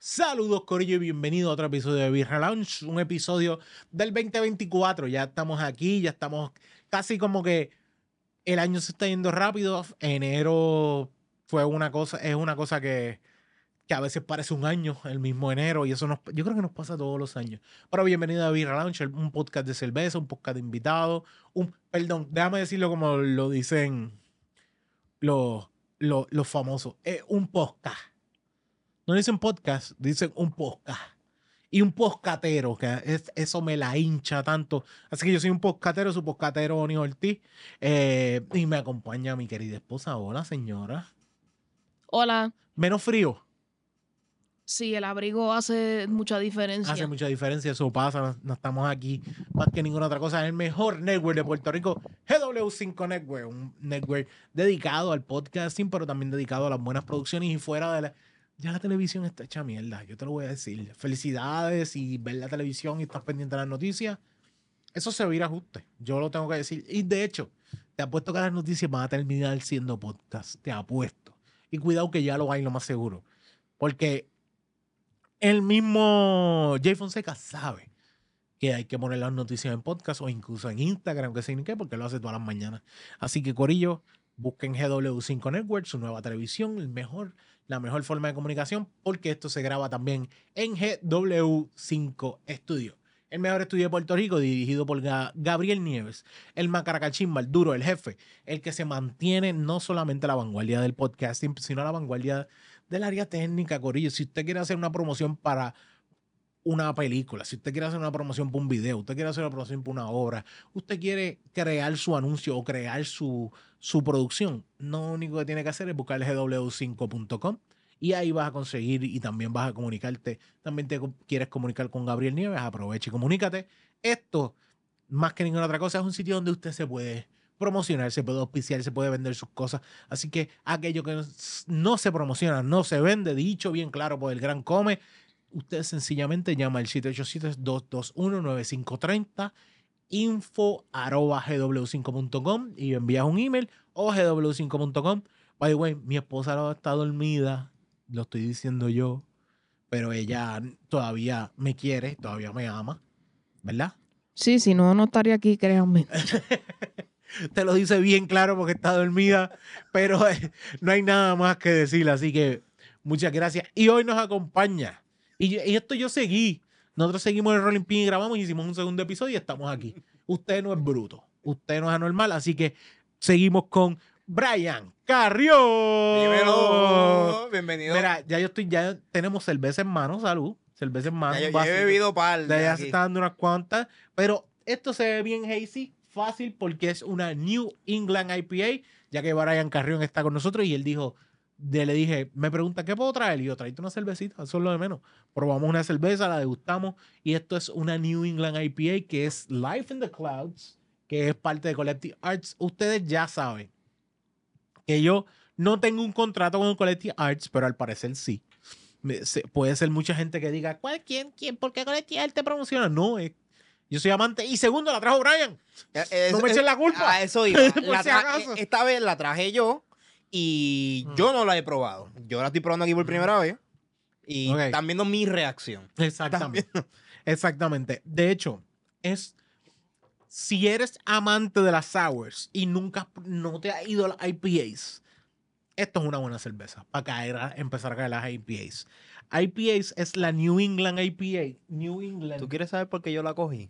Saludos Corillo y bienvenido a otro episodio de Birra Lounge, un episodio del 2024. Ya estamos aquí, ya estamos casi como que el año se está yendo rápido. Enero fue una cosa, es una cosa que que a veces parece un año, el mismo enero, y eso nos, yo creo que nos pasa todos los años. Pero bienvenido a Virra Launcher, un podcast de cerveza, un podcast de invitados, un, perdón, déjame decirlo como lo dicen los, los, famosos, es un podcast. No dicen podcast, dicen un podcast. Y un poscatero, que eso me la hincha tanto. Así que yo soy un poscatero, su poscatero Oni Ortiz. Eh, y me acompaña mi querida esposa. Hola, señora. Hola. Menos frío. Sí, el abrigo hace mucha diferencia. Hace mucha diferencia, eso pasa, no, estamos aquí más que ninguna otra cosa. Es el mejor network de Puerto Rico, GW5 Network, un network dedicado al podcasting, pero también dedicado a las buenas producciones y fuera de la... Ya la televisión está hecha mierda, yo te lo voy a decir. Felicidades y ver la televisión y estás pendiente de las noticias, eso se va a ajuste, yo lo tengo que decir. Y de hecho, te apuesto que las noticias van a terminar siendo podcast, te apuesto. Y cuidado que ya lo hay lo más seguro, porque el mismo Jay Fonseca sabe que hay que poner las noticias en podcast o incluso en Instagram, que sé ni qué, porque lo hace todas las mañanas. Así que, Corillo, busquen GW5 Network, su nueva televisión, el mejor, la mejor forma de comunicación, porque esto se graba también en GW5 Studio. El mejor estudio de Puerto Rico, dirigido por Gabriel Nieves, el macaracachimba, el duro, el jefe, el que se mantiene no solamente a la vanguardia del podcasting, sino a la vanguardia del área técnica, Corillo. Si usted quiere hacer una promoción para una película, si usted quiere hacer una promoción para un video, usted quiere hacer una promoción para una obra, usted quiere crear su anuncio o crear su, su producción, lo único que tiene que hacer es buscar gw5.com y ahí vas a conseguir y también vas a comunicarte. También te quieres comunicar con Gabriel Nieves, aproveche y comunícate. Esto, más que ninguna otra cosa, es un sitio donde usted se puede promocionar, se puede oficiar, se puede vender sus cosas. Así que aquello que no se promociona, no se vende, dicho bien claro por el Gran Come, usted sencillamente llama al 787-221-9530 info arroba gw5.com y envía un email o gw5.com. By the way, mi esposa está dormida, lo estoy diciendo yo, pero ella todavía me quiere, todavía me ama, ¿verdad? Sí, si no, no estaría aquí, créanme. te lo dice bien claro porque está dormida, pero eh, no hay nada más que decir, así que muchas gracias. Y hoy nos acompaña, y, esto yo seguí, nosotros seguimos el Rolling Pin y grabamos y hicimos un segundo episodio y estamos aquí. Usted no es bruto, usted no es anormal, así que seguimos con Brian Carrió. Bienvenido. Mira, ya yo estoy, ya tenemos cerveza en mano, salud. Cerveza en mano. Ya, he bebido par. Ya, ya se dando unas cuantas, pero esto se ve bien hazy fácil porque es una New England IPA, ya que Brian Carrión está con nosotros y él dijo, le dije, me pregunta, ¿qué puedo traer? Y yo, traíte una cervecita, eso es lo de menos. Probamos una cerveza, la degustamos y esto es una New England IPA que es Life in the Clouds, que es parte de Collective Arts. Ustedes ya saben que yo no tengo un contrato con Collective Arts, pero al parecer sí. Puede ser mucha gente que diga, ¿cuál, quién, quién, por qué Collective Arts te promociona? No, es yo soy amante. Y segundo, la trajo Brian. Eh, eh, no me echen la culpa. Ah, eso iba. Eh, esta vez la traje yo y mm. yo no la he probado. Yo la estoy probando aquí por mm. primera vez y están viendo mi reacción. Exactamente. Exactamente. De hecho, es si eres amante de las sours y nunca no te ha ido a las IPAs, esto es una buena cerveza para caer, empezar a caer las IPAs. IPA es la New England IPA. New England. ¿Tú quieres saber por qué yo la cogí?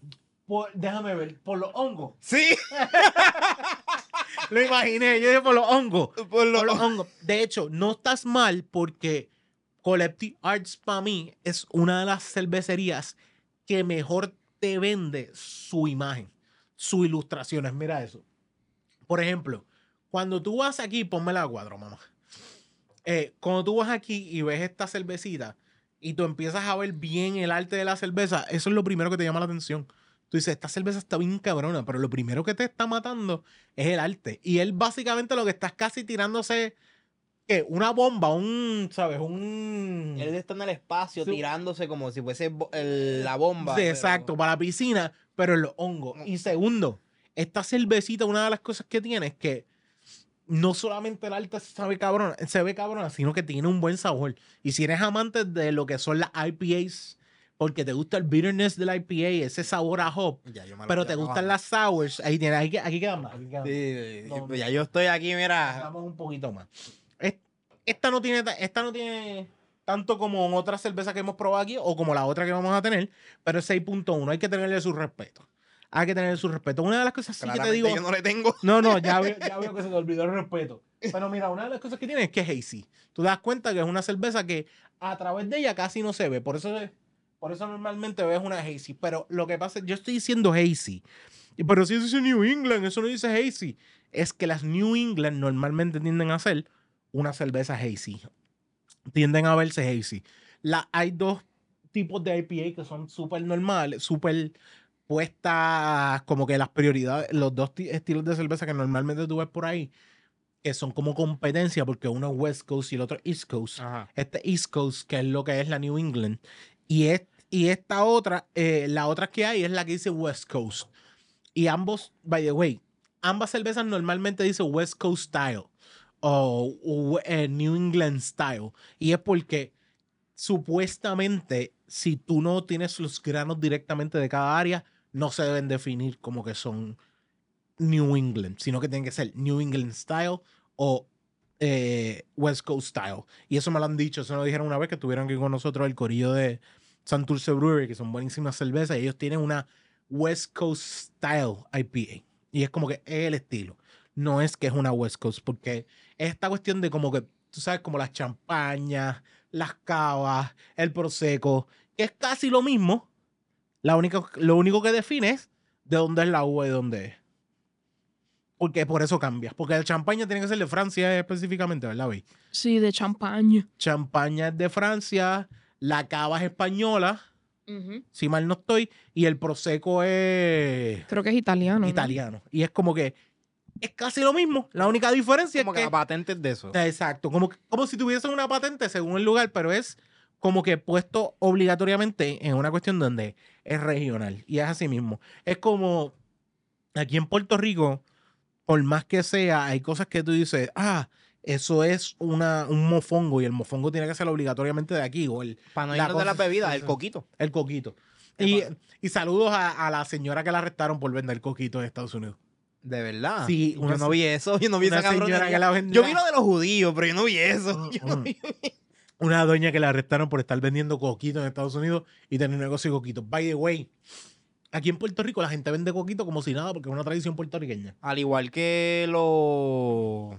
déjame ver, por los hongos. Sí. Lo imaginé, yo dije por los hongos. Por, los hongos. De hecho, no estás mal porque Collective Arts para mí es una de las cervecerías que mejor te vende su imagen, sus ilustraciones. Mira eso. Por ejemplo, cuando tú vas aquí, ponme la cuadro, mamá. Eh, cuando tú vas aquí y ves esta cervecita y tú empiezas a ver bien el arte de la cerveza, eso es lo primero que te llama la atención. Tú dices, esta cerveza está bien cabrona, pero lo primero que te está matando es el arte. Y él básicamente lo que está es casi tirándose una bomba, un, ¿sabes? Un... Él está en el espacio tirándose como si fuese la bomba. Sí, Exacto, para la piscina, pero el hongo Y segundo, esta cervecita, una de las cosas que tiene es que no solamente el alta se ve cabrona, se ve cabrona, sino que tiene un buen sabor. Y si eres amante de lo que son las IPAs, porque te gusta el bitterness del IPA, ese sabor a hop, pero te gustan las sours, ahí tienes, aquí, quedan más. ya yo estoy aquí, mira. Vamos un poquito más. Esta no tiene, esta no tiene tanto como otra otras cervezas que hemos probado aquí o como la otra que vamos a tener, pero es 6.1, hay que tenerle su respeto hay que tener su respeto. Una de las cosas sí que te digo. no No, ya veo, que se te olvidó el respeto. Pero mira, una de las cosas que tiene es que es hazy. Tú das cuenta que es una cerveza que a través de ella casi no se ve. Por eso, por eso normalmente ves una hazy. Pero lo que pasa es yo estoy diciendo hazy. Pero si eso dice New England, eso no dice hazy. Es que las New England normalmente tienden a ser una cerveza hazy. Tienden a verse hazy. hay dos tipos de IPA que son súper normales, súper puestas como que las prioridades, los dos estilos de cerveza que normalmente tú ves por ahí, que son como competencia, porque uno es West Coast y el otro East Coast. Este East Coast, que es lo que es la New England. Y, y esta otra, eh, la otra que hay es la que dice West Coast. Y ambos, by the way, ambas cervezas normalmente dice West Coast Style o, eh, New England Style. Y es porque supuestamente, si tú no tienes los granos directamente de cada área, no se deben definir como que son New England, sino que tienen que ser New England style o eh, West Coast style. Y eso me lo han dicho, eso me lo dijeron una vez que que ir con nosotros el corillo de Santurce Brewery, que son buenísimas cervezas, y ellos tienen una West Coast style IPA. Y es como que es el estilo. No es que es una West Coast, porque esta cuestión de como que, tú sabes, como las champañas, las cava, el prosecco, que es casi lo mismo, la única, lo único que define es de dónde es la uva y dónde es. Porque por eso cambias. Porque el champaña tiene que ser de Francia específicamente, ¿verdad, Vi? Sí, de champaña. Champaña es de Francia, la cava es española, si mal no estoy, y el prosecco es... Creo que es italiano. Italiano. Y es como que es casi lo mismo. La única diferencia es que... Como que la patente es de eso. Exacto. Como, como si tuviesen una patente según el lugar, pero es como que puesto obligatoriamente en una cuestión donde es regional y es así mismo. Es como aquí en Puerto Rico, por más que sea, hay cosas que tú dices, ah, eso es una, un mofongo y el mofongo tiene que ser obligatoriamente de aquí. O el, Para no la bebida de las bebidas, el coquito. El coquito. Y, y saludos a, la señora que la arrestaron por vender coquito en Estados Unidos. De verdad. Sí, yo no vi eso. Yo no vi esa señora que la vendió. Yo vi lo de los judíos, pero yo no vi eso. Mm, yo mm. no vi una dueña que la arrestaron por estar vendiendo coquitos en Estados Unidos y tener un negocio de coquito. By the way, aquí en Puerto Rico la gente vende coquito como si nada porque es una tradición puertorriqueña. Al igual que los...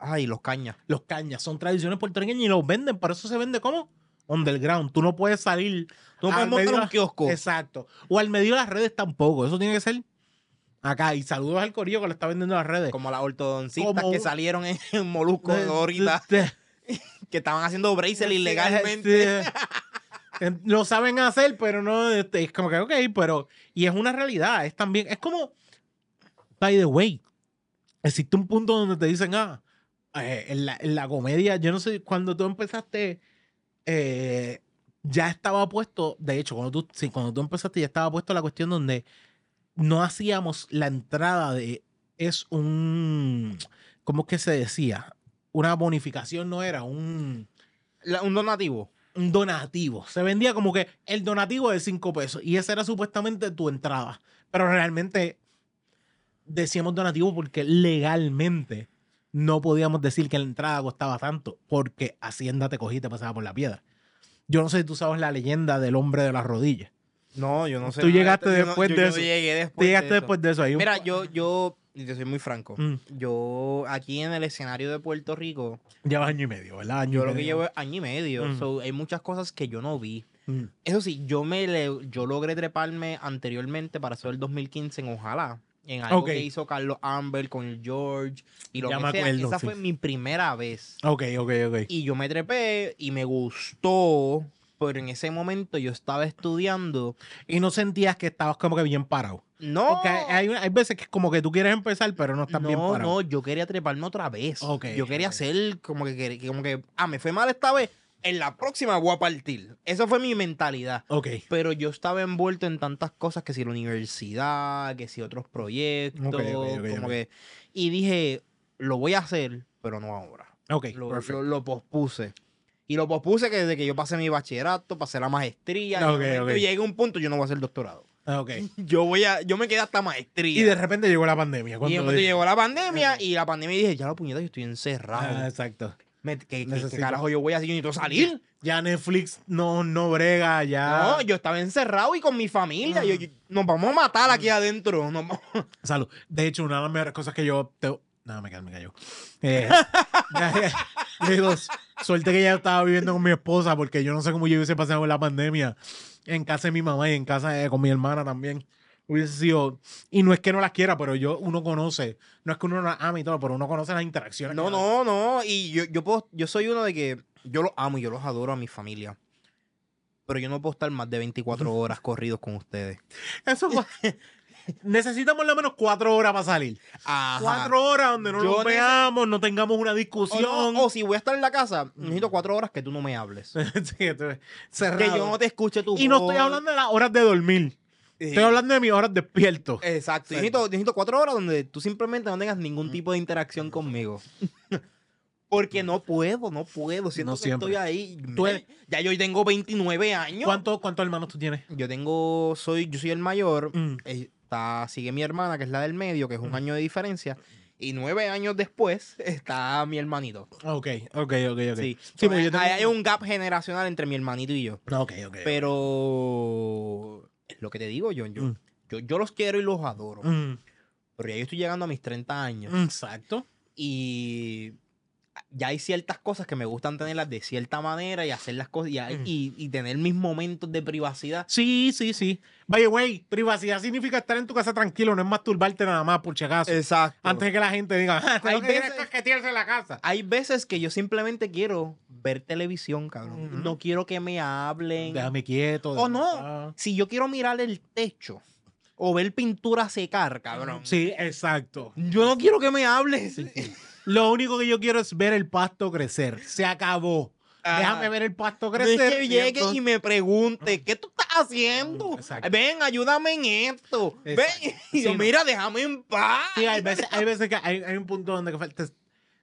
Ay, los cañas. Los cañas son tradiciones puertorriqueñas y los venden. Para eso se vende como underground. Tú no puedes salir. Tú no ah, puedes montar un kiosco. Exacto. O al medio de las redes tampoco. Eso tiene que ser acá. Y saludos al corillo que lo está vendiendo en las redes. Como las ortodoncistas que salieron en, Molusco de ahorita que estaban haciendo bracelet ilegalmente. lo saben hacer, pero no este, es como que, ok, pero. Y es una realidad, es también. Es como, by the way, existe un punto donde te dicen, ah, eh, en, la, en, comedia, yo no sé, cuando tú empezaste, eh, ya estaba puesto, de hecho, cuando tú, sí, cuando tú empezaste, ya estaba puesto la cuestión donde no hacíamos la entrada de. Es un. ¿Cómo es que se decía? una bonificación, no era un... un donativo. Un donativo. Se vendía como que el donativo de 5 pesos y esa era supuestamente tu entrada. Pero realmente decíamos donativo porque legalmente no podíamos decir que la entrada costaba tanto porque Hacienda te cogía y te pasaba por la piedra. Yo no sé si tú sabes la leyenda del hombre de las rodillas. No, yo no sé. Tú llegaste después de eso. llegaste después de eso. Mira, yo, yo y te soy muy franco. Mm. Yo, aquí en el escenario de Puerto Rico. Llevas año y medio, ¿verdad? Año yo lo que llevo año y medio. Mm. hay muchas cosas que yo no vi. Mm. Eso sí, yo me yo logré treparme anteriormente para hacer el 2015 en Ojalá. En algo que hizo Carlos Amber con George. Y lo que me esa fue mi primera vez. Ok, ok, ok. Y yo me trepé y me gustó pero en ese momento yo estaba estudiando. Y no sentías que estabas como que bien parado. No. Porque hay, hay veces que es como que tú quieres empezar, pero no estás bien parado. No, no, yo quería treparme otra vez. yo quería hacer como que, como que, ah, me fue mal esta vez, en la próxima voy a partir. Esa fue mi mentalidad. Pero yo estaba envuelto en tantas cosas, que si la universidad, que si otros proyectos, como que... Y dije, lo voy a hacer, pero no ahora. Ok, lo, pospuse. Y lo pospuse que desde que yo pasé mi bachillerato, pasé la maestría. llegué a un punto, yo no voy a hacer doctorado. Ah, okay. Yo voy a, yo me quedé hasta maestría. Y de repente llegó la pandemia. Y de llegó la pandemia y la pandemia dije, ya la puñeta, yo estoy encerrado. Ah, exacto. ¿qué, carajo yo voy a Yo necesito salir. Ya Netflix no, no brega, ya. No, yo estaba encerrado y con mi familia. nos vamos a matar aquí ah. adentro. Salud. De hecho, una de las mejores cosas que yo no, me, me cayó. Eh, suerte que ya estaba viviendo con mi esposa, porque yo no sé cómo yo hubiese pasado la pandemia en casa de mi mamá y en casa eh, con mi hermana también. Hubiese sido. Y no es que no las quiera, pero yo uno conoce. No es que uno las ame y todo, pero uno conoce las interacciones. No, no, no. Y yo, puedo, yo soy uno de que yo los amo y yo los adoro a mi familia. Pero yo no puedo estar más de 24 horas corridos con ustedes. Eso fue necesitamos al menos cuatro horas para salir. Cuatro horas donde no nos veamos, no tengamos una discusión. O, si voy a estar en la casa, necesito cuatro horas que tú no me hables. que yo no te escuche tu Y no estoy hablando de las horas de dormir. Estoy hablando de mis horas despierto. Exacto. necesito, cuatro horas donde tú simplemente no tengas ningún tipo de interacción conmigo. Porque no puedo, no puedo. Siento que estoy ahí. Ya yo tengo 29 años. ¿Cuántos cuánto hermanos tú tienes? Yo tengo, soy, yo soy el mayor. Mm. Eh, sigue mi hermana, que es la del medio, que es un año de diferencia. Y nueve años después está mi hermanito. Ok, ok, ok, ok. Sí, hay, un gap generacional entre mi hermanito y yo. Ah, ok, ok. Pero es lo que te digo, John. Yo, mm. yo, yo, los quiero y los adoro. Mm. Pero ya yo estoy llegando a mis 30 años. Exacto. Y ya hay ciertas cosas que me gustan tenerlas de cierta manera y hacer las cosas y, tener mis momentos de privacidad. Sí, sí, sí. By the way, privacidad significa estar en tu casa tranquilo, no es masturbarte nada más, por si Exacto. Antes de que la gente diga, hay ah, hay que veces, la casa. Hay veces que yo simplemente quiero ver televisión, cabrón. No quiero que me hablen. Déjame quieto. o no, si yo quiero mirar el techo o ver pintura secar, cabrón. Sí, exacto. Yo no quiero que me hables. Lo único que yo quiero es ver el pasto crecer. Se acabó. Ah. Déjame ver el pasto crecer. No que llegue y, me pregunte, ah. ¿qué tú estás haciendo? Mm, Ven, ayúdame en esto. Ven. Y mira, déjame en paz. Sí, hay veces, que hay, un punto donde te,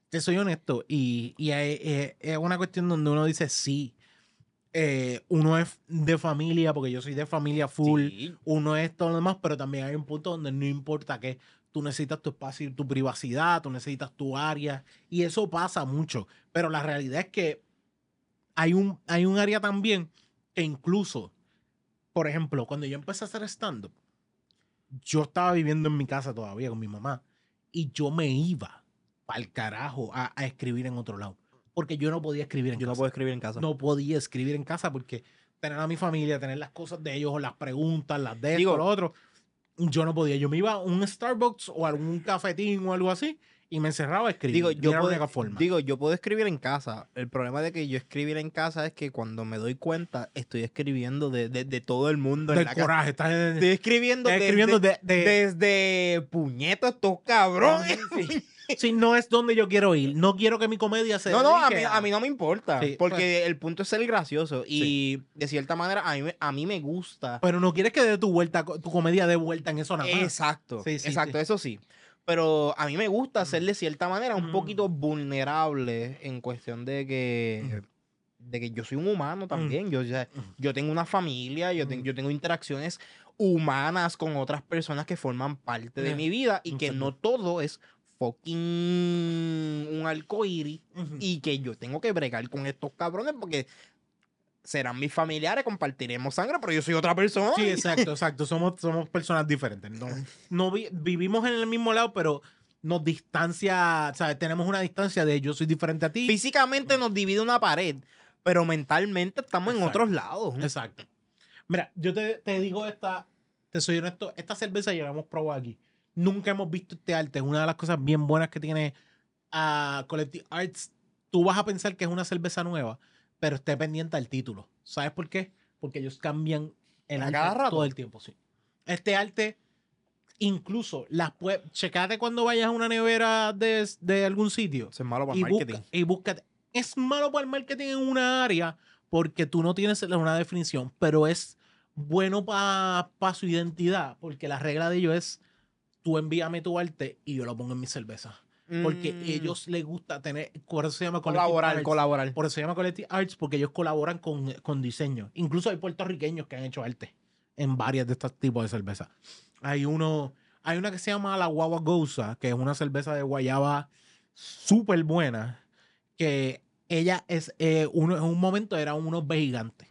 te soy honesto. Y, hay, eh, es una cuestión donde uno dice sí. Eh, uno es de familia, porque yo soy de familia full, uno es todo lo demás, pero también hay un punto donde no importa qué tú necesitas tu espacio tu privacidad, tú necesitas tu área, y eso pasa mucho. Pero la realidad es que hay un, hay un área también que incluso, por ejemplo, cuando yo empecé a hacer stand-up, yo estaba viviendo en mi casa todavía con mi mamá, y yo me iba al carajo a, escribir en otro lado, porque yo no podía escribir en yo casa. no podía escribir en casa. No podía escribir en casa porque tener a mi familia, tener las cosas de ellos, las preguntas, las de ellos, Digo, lo otro yo no podía. Yo me iba a un Starbucks o algún cafetín o algo así y me encerraba a escribir. Digo, yo, puedo, digo, yo puedo escribir en casa. El problema de que yo escribir en casa es que cuando me doy cuenta, estoy escribiendo de, todo el mundo. en la coraje. Estás, estoy escribiendo, desde, de, desde puñetas, estos cabrones. Si no es donde yo quiero ir. No quiero que mi comedia sea. No, no, a mí, no me importa. porque pues. el punto es ser gracioso. Y de cierta manera, a mí, me gusta. Pero no quieres que dé tu vuelta, tu comedia de vuelta en eso nada más. Exacto. exacto, eso sí. Pero a mí me gusta ser de cierta manera un poquito vulnerable en cuestión de que. que yo soy un humano también. Yo, yo tengo una familia, yo, yo tengo interacciones humanas con otras personas que forman parte de mi vida y que no todo es un arcoíris y que yo tengo que bregar con estos cabrones porque serán mis familiares, compartiremos sangre, pero yo soy otra persona. Sí, exacto, exacto. Somos, somos personas diferentes. No, vivimos en el mismo lado, pero nos distancia, ¿sabes? Tenemos una distancia de yo soy diferente a ti. Físicamente nos divide una pared, pero mentalmente estamos en otros lados. Exacto. Mira, yo te, digo esta, te soy honesto, esta cerveza ya la hemos probado aquí nunca hemos visto este arte. Es una de las cosas bien buenas que tiene a ah, Collective Arts. Tú vas a pensar que es una cerveza nueva, pero esté pendiente al título. ¿Sabes por qué? Porque ellos cambian el arte todo el tiempo, sí. Este arte, incluso las puedes. Checate cuando vayas a una nevera de, de algún sitio. Es malo para el marketing. y búscate. Es malo para el marketing en una área porque tú no tienes una definición, pero es bueno para su identidad, porque la regla de ello es tú envíame tu arte y yo lo pongo en mi cerveza. Porque mm. ellos les gusta tener, por se llama colaborar, Arts, colaborar. Por eso se llama Collective Arts, porque ellos colaboran con, con diseño. Incluso hay puertorriqueños que han hecho arte en varias de estos tipos de cervezas. Hay uno, hay una que se llama la Guagua Goza, que es una cerveza de guayaba súper buena, que ella es, eh, uno, en un momento era unos gigante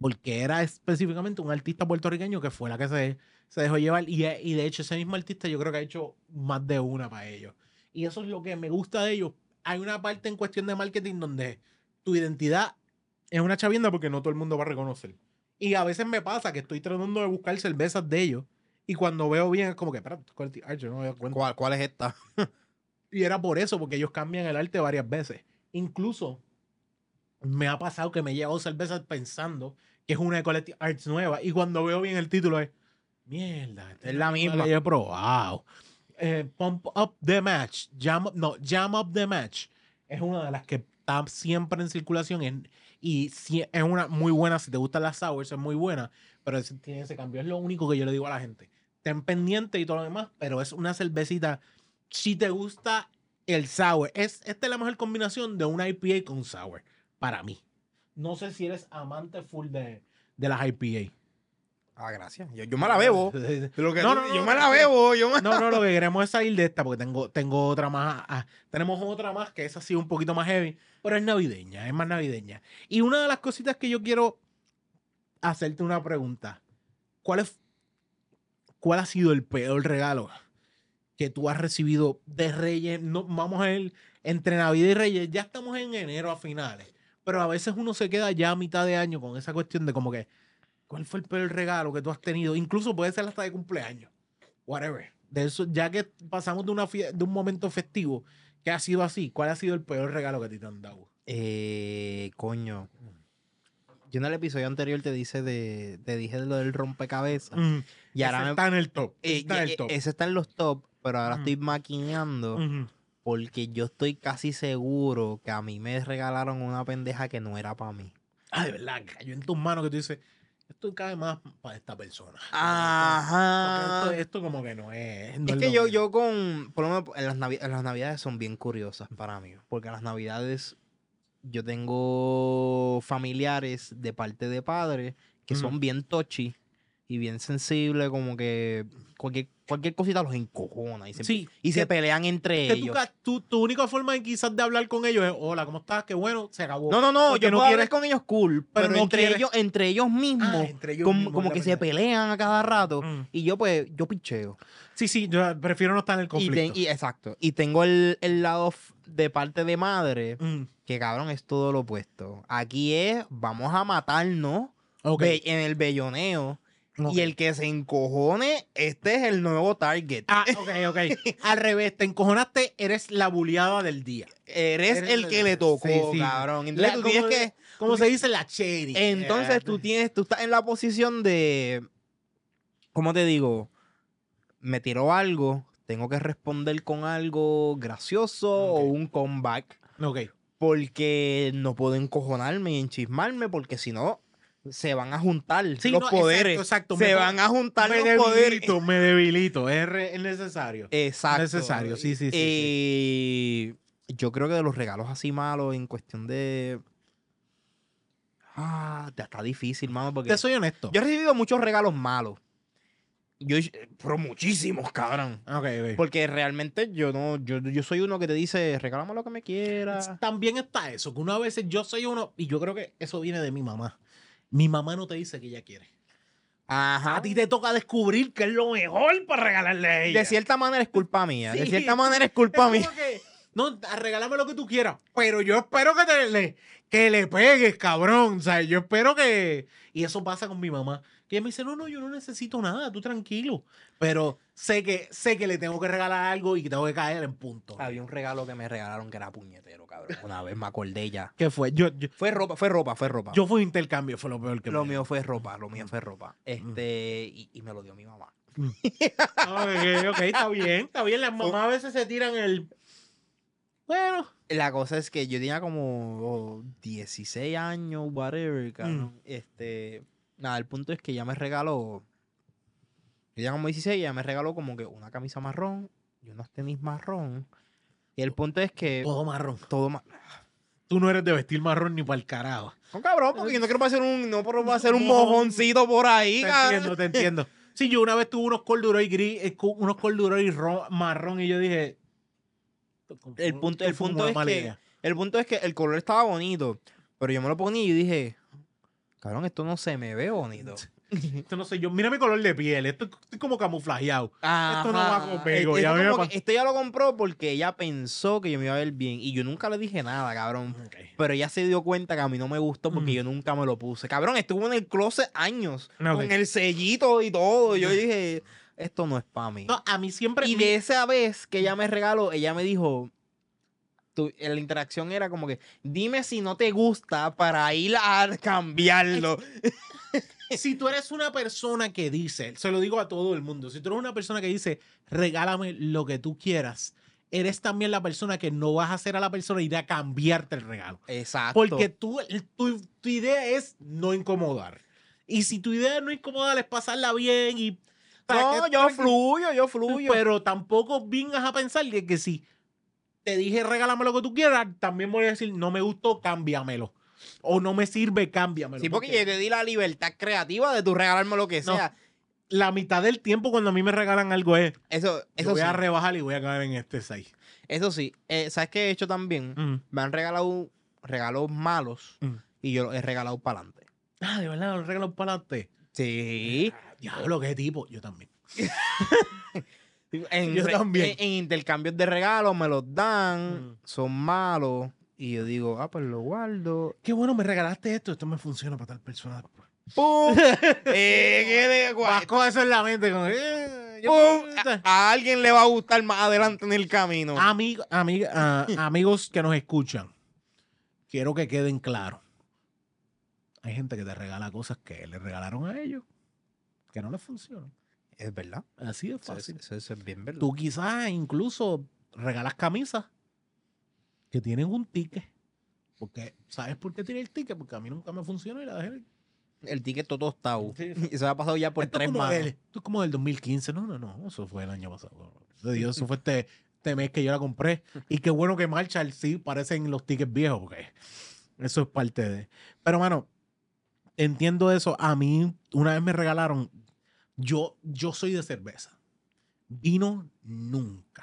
porque era específicamente un artista puertorriqueño que fue la que se se dejó llevar. Y, eh, y, de hecho, ese mismo artista yo creo que ha hecho más de una para ellos. Y eso es lo que me gusta de ellos. Hay una parte en cuestión de marketing donde tu identidad es una chavienda porque no todo el mundo va a reconocer. Y a veces me pasa que estoy tratando de buscar cervezas de ellos. Y cuando veo bien, es como que, espera, yo no ¿Cuál, es esta? y era por eso, porque ellos cambian el arte varias veces. Incluso me ha pasado que me he cervezas pensando que es una de Collective Arts nueva. Y cuando veo bien el título es mierda, este es la misma yo he probado. Eh, pump Up the Match, jam, no, Jam Up the Match es una de las que está siempre en circulación y es una muy buena, si te gustan las sours es muy buena, pero es, tiene ese cambio, es lo único que yo le digo a la gente. Ten pendiente y todo lo demás, pero es una cervecita, si te gusta el sour, es, esta es la mejor combinación de una IPA con sour, para mí. No sé si eres amante full de, de las IPA. Ah, gracias. Yo, me la bebo. no, no, yo me la bebo. no, no, lo que queremos es salir de esta porque tengo, tengo otra más. Ah, tenemos otra más que es así un poquito más heavy, pero es navideña, es más navideña. Y una de las cositas que yo quiero hacerte una pregunta. ¿Cuál, es, cuál ha sido el peor regalo que tú has recibido de Reyes? No, vamos a ver, entre Navidad y Reyes, ya estamos en enero a finales, pero a veces uno se queda ya a mitad de año con esa cuestión de como que ¿Cuál fue el peor regalo que tú has tenido? Incluso puede ser hasta de cumpleaños. Whatever. De eso, ya que pasamos de, una de un momento festivo que ha sido así, ¿cuál ha sido el peor regalo que a ti te han dado? Eh, coño. Yo en el episodio anterior te dice de, dije de lo del rompecabezas. Mm. y está en el eh, eh, top. Ese está en los top, pero ahora mm. estoy maquineando. Porque yo estoy casi seguro que a mí me regalaron una pendeja que no era para mí. Ah, de verdad, cayó en tus manos que tú dices, esto cae más para esta persona. Ajá. Esto, como que no es. es, que yo, yo con. Por lo menos en las, navidades son bien curiosas para mí. Porque en las navidades yo tengo familiares de parte de padres que son bien tochi y bien sensible, como que cualquier, cosita los encojona y se, y se pelean entre ellos. Tu, única forma quizás de hablar con ellos es, hola, ¿cómo estás? Qué bueno, se acabó. No, no, no, yo no quiero con ellos cool, pero, entre, ellos, entre ellos ah, mismos, como, que se pelean a cada rato mm. y yo pues, yo picheo. Sí, sí, yo prefiero no estar en el conflicto. Y, exacto, y tengo el, lado de parte de madre, mm. que cabrón es todo lo opuesto. Aquí es, vamos a matarnos en el belloneo. Y el que se encojone, este es el nuevo target. Ah, ok, ok. Al revés, te encojonaste, eres la buleada del día. Eres, el, que le tocó, cabrón. Entonces tú tienes que. Como se dice la cherry. Entonces tú tienes, tú estás en la posición de. ¿Cómo te digo? Me tiró algo, tengo que responder con algo gracioso o un comeback. Ok. Porque no puedo encojonarme y enchismarme, porque si no, se van a juntar los poderes. Exacto, Se van a juntar los debilito, poderes. Me debilito, es, necesario. Exacto. necesario, sí, sí, sí, Yo creo que de los regalos así malos en cuestión de... Ah, está difícil, mano, porque... Te soy honesto. Yo he recibido muchos regalos malos. Yo, pero muchísimos, cabrón. Porque realmente yo no, yo, yo soy uno que te dice, regálame lo que me quieras. También está eso, que una vez yo soy uno, y yo creo que eso viene de mi mamá mi mamá no te dice que ella quiere. Ajá. A ti te toca descubrir qué es lo mejor para regalarle a ella. De cierta manera es culpa mía. De cierta manera es culpa mía. no, regálame lo que tú quieras. Pero yo espero que que le pegues, cabrón. O sea, yo espero que. Y eso pasa con mi mamá y me dice, no, no, yo no necesito nada, tú tranquilo. Pero sé que, sé que le tengo que regalar algo y que tengo que caer en punto. Había un regalo que me regalaron que era puñetero, cabrón. Una vez me acordé ya. ¿Qué fue? Yo, fue ropa, fue ropa, fue ropa. Yo fui intercambio, fue lo peor que Lo mío fue ropa, lo mío fue ropa. Mm. Este, y, me lo dio mi mamá. Mm. Ok, ok, está bien, está bien. Las mamás a veces se tiran el... Bueno. La cosa es que yo tenía como 16 años, whatever, cabrón. Mm. Este Nada, el punto es que ella me regaló. Ella como 16, ella me regaló como que una camisa marrón y unos tenis marrón. Y el punto es que. Todo marrón. Todo marrón. Tú no eres de vestir marrón ni para el carajo. No, cabrón, porque yo no quiero hacer un, no para hacer un mojoncito por ahí, Te entiendo, te entiendo. Sí, yo una vez tuve unos corduroy gris, eh, unos corduroy marrón y yo dije. El punto, el punto es que. El punto es que el color estaba bonito, pero yo me lo ponía y dije, Cabrón, esto no se me ve bonito. Esto no sé yo. Mira mi color de piel. Esto estoy como camuflajeado. Esto no va conmigo. pego. Este ya este ya lo compró porque ella pensó que yo me iba a ver bien. Y yo nunca le dije nada, cabrón. Pero ella se dio cuenta que a mí no me gustó porque yo nunca me lo puse. Cabrón, estuvo en el closet años. Ah, con el sellito y todo. Yo dije, esto no es para mí. No, a mí siempre. Y de esa vez que ella me regaló, ella me dijo, la interacción era como que, dime si no te gusta para ir a cambiarlo. si tú eres una persona que dice, se lo digo a todo el mundo, si tú eres una persona que dice, regálame lo que tú quieras, eres también la persona que no vas a hacer a la persona ir a cambiarte el regalo. Exacto. Porque tú, tu, idea es no incomodar. Y si tu idea es no incomodar, es pasarla bien y... No, yo fluyo, yo fluyo. Pero tampoco vengas a pensar que sí te dije regálame lo que tú quieras, también voy a decir no me gustó, cámbiamelo. O no me sirve, cámbiamelo. Sí, porque, yo te di la libertad creativa de tú regalarme lo que sea. la mitad del tiempo cuando a mí me regalan algo es. Eso, eso yo voy a rebajar y voy a caer en este 6. Eso sí, eh, ¿sabes qué he hecho también? Mm. Me han regalado regalos malos mm. y yo los he regalado para adelante. Ah, de verdad, los regalos para adelante. Sí. Diablo, qué tipo. Yo también. En, yo también. En, intercambios de regalos me los dan, son malos. Y yo digo, ah, pues lo guardo. Qué bueno, me regalaste esto, esto me funciona para tal persona. ¡Pum! Eh, Vas con eso en la mente. Eh, a, alguien le va a gustar más adelante en el camino. amigos que nos escuchan, quiero que queden claros. Hay gente que te regala cosas que le regalaron a ellos, que no les funcionan. Es verdad. Así de fácil. Eso, es bien verdad. Tú quizás incluso regalas camisas que tienen un ticket. Porque, ¿sabes por qué tiene el ticket? Porque a mí nunca me funciona y la dejé. El, ticket todo está. Y se ha pasado ya por tres meses. como del 2015. No, no, no. Eso fue el año pasado. eso fue este, este, mes que yo la compré. Y qué bueno que el sí parecen los tickets viejos. eso es parte de. Pero, bueno entiendo eso. A mí, una vez me regalaron, yo, soy de cerveza. Vino nunca.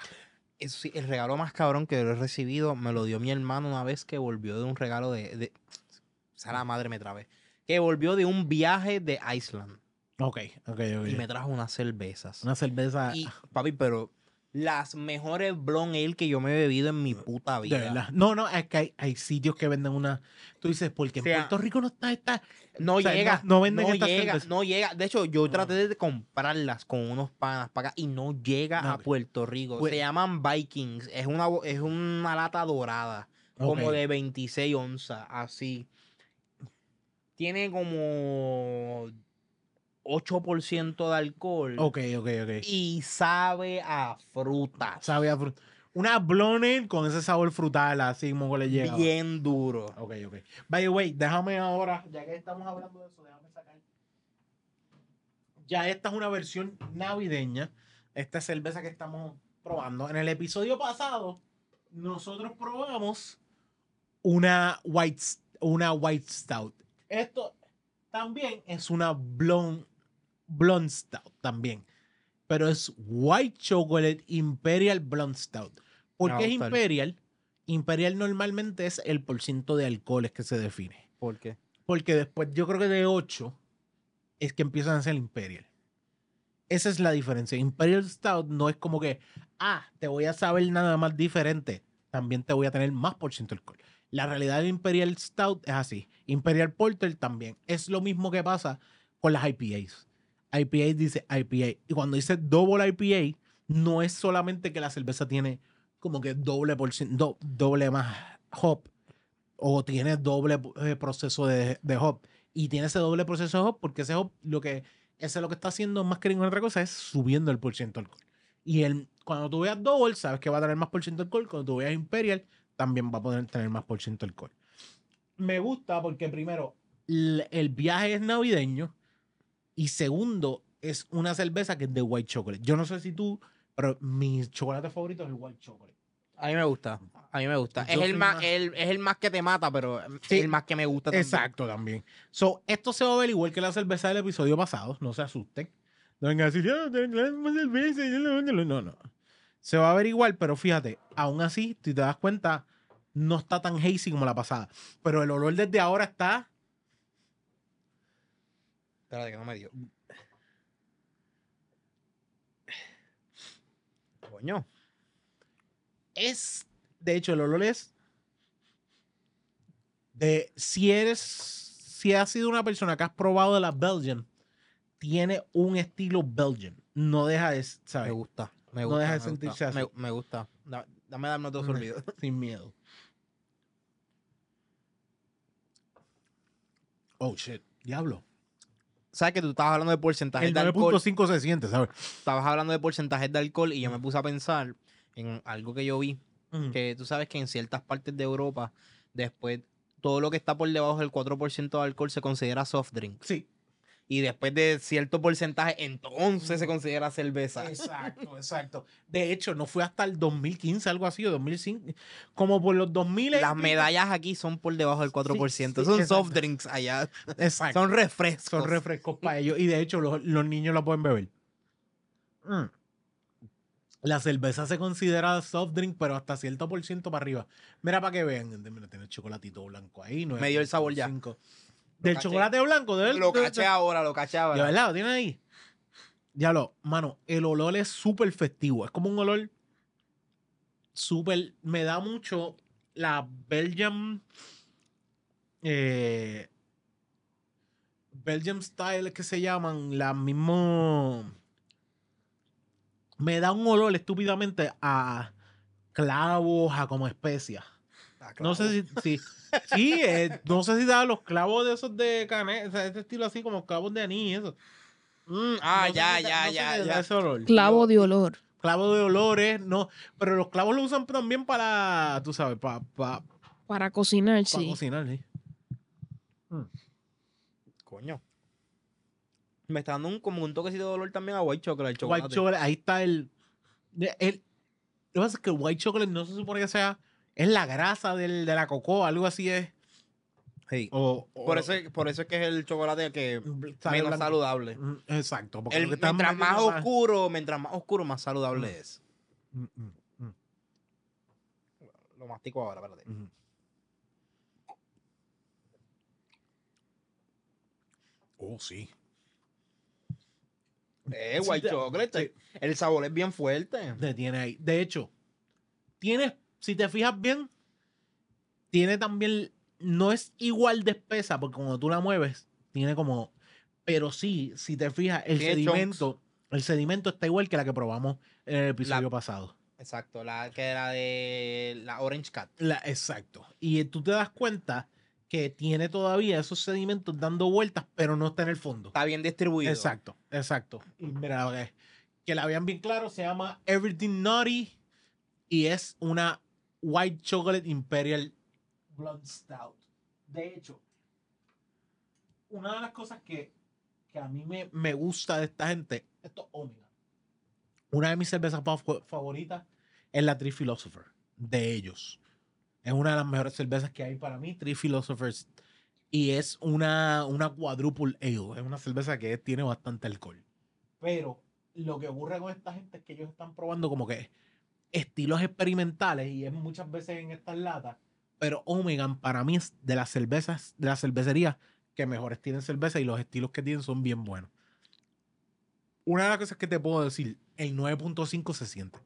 Eso sí, el regalo más cabrón que he recibido me lo dio mi hermano una vez que volvió de un regalo de. de o sea, la madre me trae Que volvió de un viaje de Iceland. Ok, ok, ok. Y me trajo unas cervezas. Una cerveza. papi, pero las mejores blonde ale que yo me he bebido en mi puta vida. De verdad. No, no, es que hay, sitios que venden una. Tú dices, porque en Puerto Rico no está esta. No llega. No, venden estas llega, No llega. De hecho, yo traté de comprarlas con unos panas para acá y no llega a Puerto Rico. Pues Se llaman Vikings. Es una, es una lata dorada. Como de 26 onzas, así. Tiene como 8% de alcohol. Ok, ok, ok. Y sabe a fruta. Sabe a fruta. Una blonde con ese sabor frutal, así como le llega. Bien duro. Ok, ok. By the way, déjame ahora, ya que estamos hablando de eso, déjame sacar. Ya esta es una versión navideña. Esta cerveza que estamos probando. En el episodio pasado, nosotros probamos una White, una white Stout. Esto, también es una blonde, blonde stout también. Pero es white chocolate imperial blonde stout. ¿Por qué es imperial? Imperial normalmente es el porciento de alcoholes que se define. ¿Por qué? Porque después, yo creo que de 8 es que empiezan a ser imperial. Esa es la diferencia. Imperial Stout no es como que, ah, te voy a saber nada más diferente. También te voy a tener más por ciento alcohol. La realidad del Imperial Stout es así. Imperial Porter también. Es lo mismo que pasa con las IPAs. IPA dice IPA. Y cuando dice double IPA, no es solamente que la cerveza tiene como que doble, por, doble más hop o tiene doble eh, proceso de, de, hop. Y tiene ese doble proceso de hop porque ese hop lo que, ese lo que está haciendo más que ninguna otra cosa es subiendo el porcentaje de alcohol. Y el, cuando tú veas double, sabes que va a tener más porcentaje de alcohol. Cuando tú veas imperial, también va a poder tener más por ciento alcohol. Me gusta porque primero, el viaje es navideño y segundo, es una cerveza que es de white chocolate. Yo no sé si tú, pero mi chocolate favorito es el white chocolate. A mí me gusta, a mí me gusta. es el más, es el más que te mata, pero es el más que me gusta también. Exacto, también. esto se va a ver igual que la cerveza del episodio pasado, no se asusten. No vengan a ah, no, no, no. Se va a ver igual, pero fíjate, aún así, si te das cuenta, no está tan hazy como la pasada. Pero el olor desde ahora está. Espérate, que no me dio. Coño. Es. De hecho, el olor es. De si eres. Si has sido una persona que has probado de la Belgian, tiene un estilo Belgian. No deja de. ¿sabes? Me gusta no dejes de sentirse Me, gusta. Dame darme otro sorbido. Sin miedo. Oh, shit. Diablo. ¿Sabes que tú estabas hablando de porcentaje de alcohol? El 9.5 se siente, ¿sabes? Estabas hablando de porcentajes de alcohol y yo me puse a pensar en algo que yo vi. Que tú sabes que en ciertas partes de Europa, después, todo lo que está por debajo del 4% de alcohol se considera soft drink. Sí y después de cierto porcentaje, entonces se considera cerveza. Exacto, exacto. De hecho, no fue hasta el 2015, algo así, o 2005, como por los 2000. Las medallas aquí son por debajo del 4%, son soft drinks allá. Exacto. Son refrescos. Son refrescos para ellos y de hecho los, niños la pueden beber. Mm. La cerveza se considera soft drink, pero hasta cierto por ciento para arriba. Mira para que vean, mira, tiene chocolatito blanco ahí. No Me dio el sabor ya. ¿Del chocolate blanco? De él, lo caché ahora, lo caché ahora. ¿De verdad? ¿Lo tienes ahí? Diablo, mano, el olor es súper festivo. Es como un olor súper... Me da mucho la Belgium... Eh, Belgium Style que se llaman, la mismo... Me da un olor estúpidamente a clavos, a como especias. Ah, eh, no sé si. sí, no sé si daba los clavos de esos de canela, este estilo así como clavos de anís, eso. Mm, ah, ya, ya, ya, Clavo de olor. Clavo de olores, no. Pero los clavos lo usan también para, tú sabes, para. para, cocinar, para cocinar, sí. Mm. Coño. Me está dando un, como un toquecito de olor también a white chocolate. ahí está el, el. Lo que pasa que el white chocolate no se supone que sea es la grasa de la cocoa, algo así es. por, eso, es que es el chocolate que menos saludable. Mm, exacto. el, mientras más oscuro, más... mientras más oscuro, más saludable mm. es. Mm, lo mastico ahora, espérate. Oh, sí. Es eh, white chocolate. El sabor es bien fuerte. Te tiene ahí. De hecho, tienes si te fijas bien, tiene también, no es igual de espesa, porque cuando tú la mueves, tiene como, pero sí, si te fijas, el sedimento, el sedimento está igual que la que probamos en el episodio pasado. Exacto, la que era de la Orange Cat. La, exacto. Y tú te das cuenta que tiene todavía esos sedimentos dando vueltas, pero no está en el fondo. Está bien distribuido. Exacto, exacto. Mira, eh, que la vean bien claro, se llama Everything Naughty y es una White Chocolate Imperial Blonde Stout. De hecho, una de las cosas que, que a mí me, me, gusta de esta gente, esto es Omega. Una de mis cervezas favoritas es la Tree Philosopher, de ellos. Es una de las mejores cervezas que hay para mí, Tree Philosophers. Y es una, una quadruple ale. Es una cerveza que tiene bastante alcohol. Pero lo que ocurre con esta gente es que ellos están probando como que estilos experimentales y es muchas veces en estas latas. Pero Omegan para mí es de las cervezas, de las cervecerías que mejores tienen cerveza y los estilos que tienen son bien buenos. Una de las cosas que te puedo decir, el 9.5 se siente.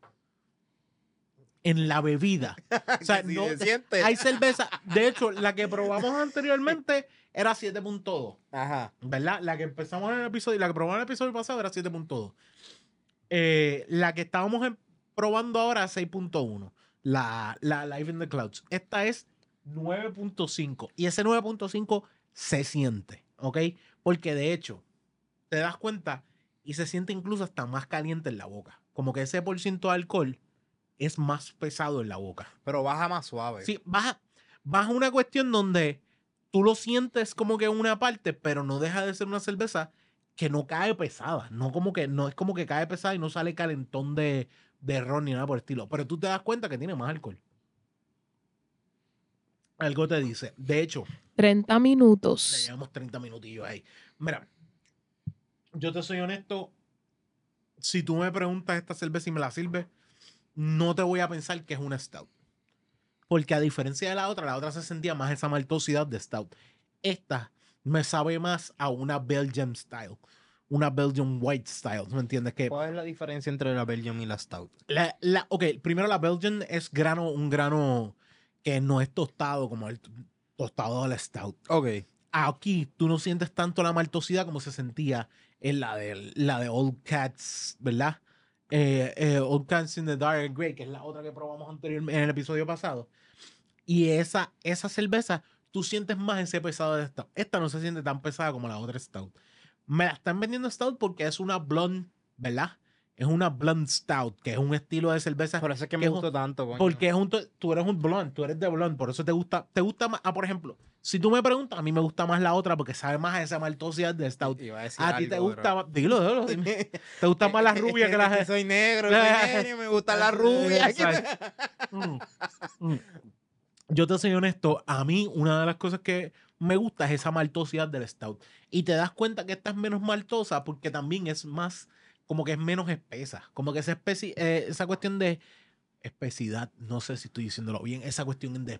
En la bebida. o sea, no, se hay cerveza. De hecho, la que probamos anteriormente era 7.2. Ajá. ¿Verdad? La que empezamos en el episodio, la que probamos en el episodio pasado era 7.2. Eh, la que estábamos en, probando ahora 6.1, la, Life in the Clouds. Esta es 9.5 y ese 9.5 se siente, ¿ok? Porque de hecho, te das cuenta y se siente incluso hasta más caliente en la boca. Como que ese por ciento de alcohol es más pesado en la boca. Pero baja más suave. Sí, baja, baja una cuestión donde tú lo sientes como que una parte, pero no deja de ser una cerveza que no cae pesada. No como que, no es como que cae pesada y no sale calentón de, de ron ni nada por el estilo. Pero tú te das cuenta que tiene más alcohol. Algo te dice. De hecho. 30 minutos. Le llevamos 30 minutillos ahí. Mira, yo te soy honesto. Si tú me preguntas esta cerveza y me la sirve, no te voy a pensar que es una stout. Porque a diferencia de la otra, la otra se sentía más esa maltosidad de stout. Esta me sabe más a una Belgian style una Belgian White Style. ¿Me entiendes? ¿Cuál es la diferencia entre la Belgian y la Stout? La, la, ok, primero la Belgian es grano, un grano que no es tostado como el tostado de la Stout. Ok. Aquí tú no sientes tanto la maltosidad como se sentía en la de, la de Old Cats, ¿verdad? Eh, eh, Old Cats in the Dark Grey, que es la otra que probamos anteriormente en el episodio pasado. Y esa, esa cerveza, tú sientes más ese pesado de Stout. Esta no se siente tan pesada como la otra Stout me la están vendiendo stout porque es una blonde, ¿verdad? Es una blonde stout, que es un estilo de cerveza. Por eso es que, me gustó tanto, coño. Porque tú eres un blonde, tú eres de blonde, por eso te gusta, te gusta más, ah, por ejemplo, si tú me preguntas, a mí me gusta más la otra porque sabe más a esa maltosidad de stout. Iba a, decir a ti te gusta más, dilo, dilo, te gusta más la rubia que la Soy negro, soy negro, me gusta la rubia. Mm, mm. Yo te soy honesto, a mí una de las cosas que me gusta esa maltosidad del stout. Y te das cuenta que esta es menos maltosa porque también es más, como que es menos espesa. Como que esa, especie, eh, esa cuestión de espesidad, no sé si estoy diciéndolo bien, esa cuestión de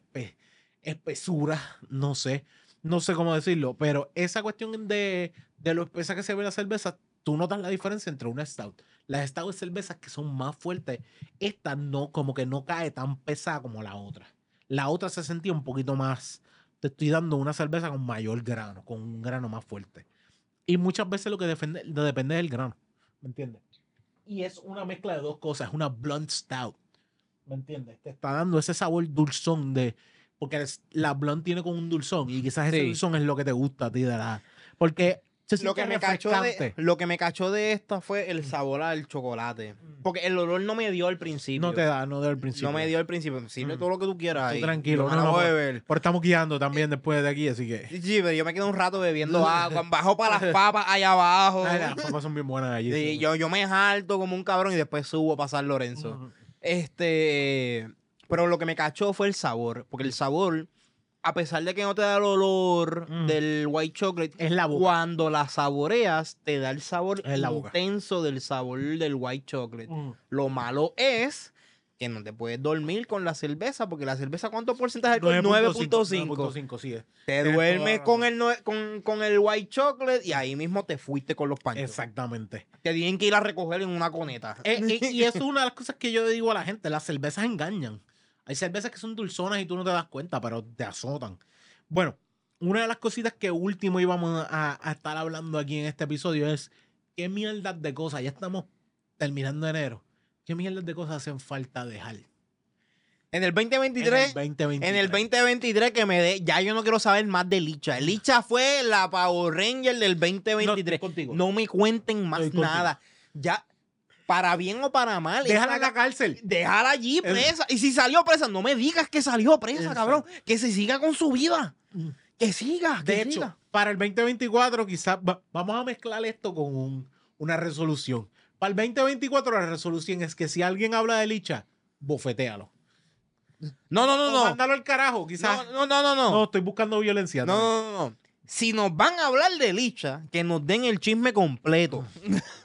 espesura, no sé, no sé cómo decirlo, pero esa cuestión de, de lo espesa que se ve la cerveza, tú notas la diferencia entre una stout. Las stout de cervezas que son más fuertes, esta no, como que no cae tan pesada como la otra. La otra se sentía un poquito más, te estoy dando una cerveza con mayor grano, con un grano más fuerte. Y muchas veces lo que depende, depende del grano, ¿me entiendes? Y es una mezcla de dos cosas, es una blunt stout, ¿me entiendes? Te está dando ese sabor dulzón de... Porque la blunt tiene como un dulzón y quizás ese dulzón es lo que te gusta a ti de la... Porque lo que, me cachó de, lo que me cachó de esta fue el mm. sabor al chocolate. Mm. Porque el olor no me dio al principio. No te da, no dio al principio. No me dio al principio. Sirve mm. todo lo que tú quieras. ahí. tranquilo, no, estamos guiando también después de aquí, así que. Sí, pero yo me quedo un rato bebiendo agua. Bajo para las papas allá abajo. las papas son bien buenas allí. yo, yo me jalto como un cabrón y después subo a pasar Lorenzo. Este. Pero lo que me cachó fue el sabor. Porque el sabor a pesar de que no te da el olor mm. del white chocolate, cuando la saboreas, te da el sabor el intenso del sabor del white chocolate. Mm. Lo malo es que no te puedes dormir con la cerveza, porque la cerveza, ¿cuánto porcentaje? 9.5. Sí te duermes con el, con, el white chocolate y ahí mismo te fuiste con los paños. Exactamente. Te tienen que ir a recoger en una coneta. Y eh, eso eh, y es una de las cosas que yo digo a la gente, las cervezas engañan. Hay cervezas que son dulzonas y tú no te das cuenta, pero te azotan. Bueno, una de las cositas que último íbamos a, estar hablando aquí en este episodio es qué mierda de cosas, ya estamos terminando enero, qué mierda de cosas hacen falta dejar. En el 2023, en el 2023, en el 2023 que me dé, ya yo no quiero saber más de Licha. Licha fue la Power Ranger del 2023. No, no me cuenten más nada. Ya, para bien o para mal. Déjala en la cárcel. Déjala allí presa. Y si salió presa, no me digas que salió presa, cabrón. Que se siga con su vida. Mm. Que siga. De hecho, para el 2024 quizás vamos a mezclar esto con una resolución. Para el 2024 la resolución es que si alguien habla de licha, bofetéalo No, no, no, no. Mándalo al carajo, quizás. No, no, no, no. No, estoy buscando violencia. No, no, no, no. Si nos van a hablar de licha, que nos den el chisme completo.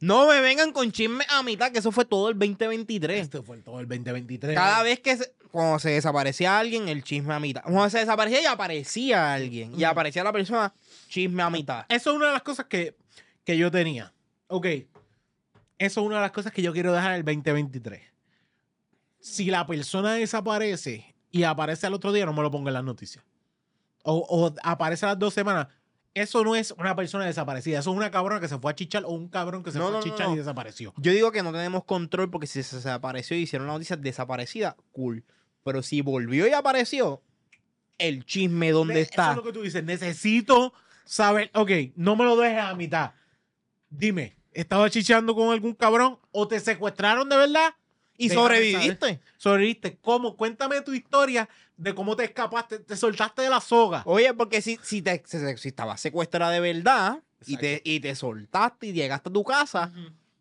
No me vengan con chisme a mitad, que eso fue todo el 2023. Esto fue todo el 2023. Cada vez que se, cuando se desaparecía alguien, el chisme a mitad. Cuando se desaparecía y aparecía alguien. Y aparecía la persona, chisme a mitad. Eso es una de las cosas que, yo tenía. Ok. Eso es una de las cosas que yo quiero dejar el 2023. Si la persona desaparece y aparece al otro día, no me lo pongo en las noticias. O, o aparece a las dos semanas, eso no es una persona desaparecida, eso es una cabrona que se fue a chichar o un cabrón que se fue a chichar y desapareció. Yo digo que no tenemos control porque si se desapareció y hicieron la noticia desaparecida, cool. Pero si volvió y apareció, el chisme, ¿dónde está? Eso es lo que tú dices, necesito saber, ok, no me lo dejes a mitad. Dime, ¿estabas chichando con algún cabrón o te secuestraron de verdad? Y sobreviviste. Sobreviviste. ¿Cómo? Cuéntame tu historia de cómo te escapaste, te soltaste de la soga. Oye, porque si, si, te, si estabas secuestrada de verdad y te, y te, soltaste y llegaste a tu casa,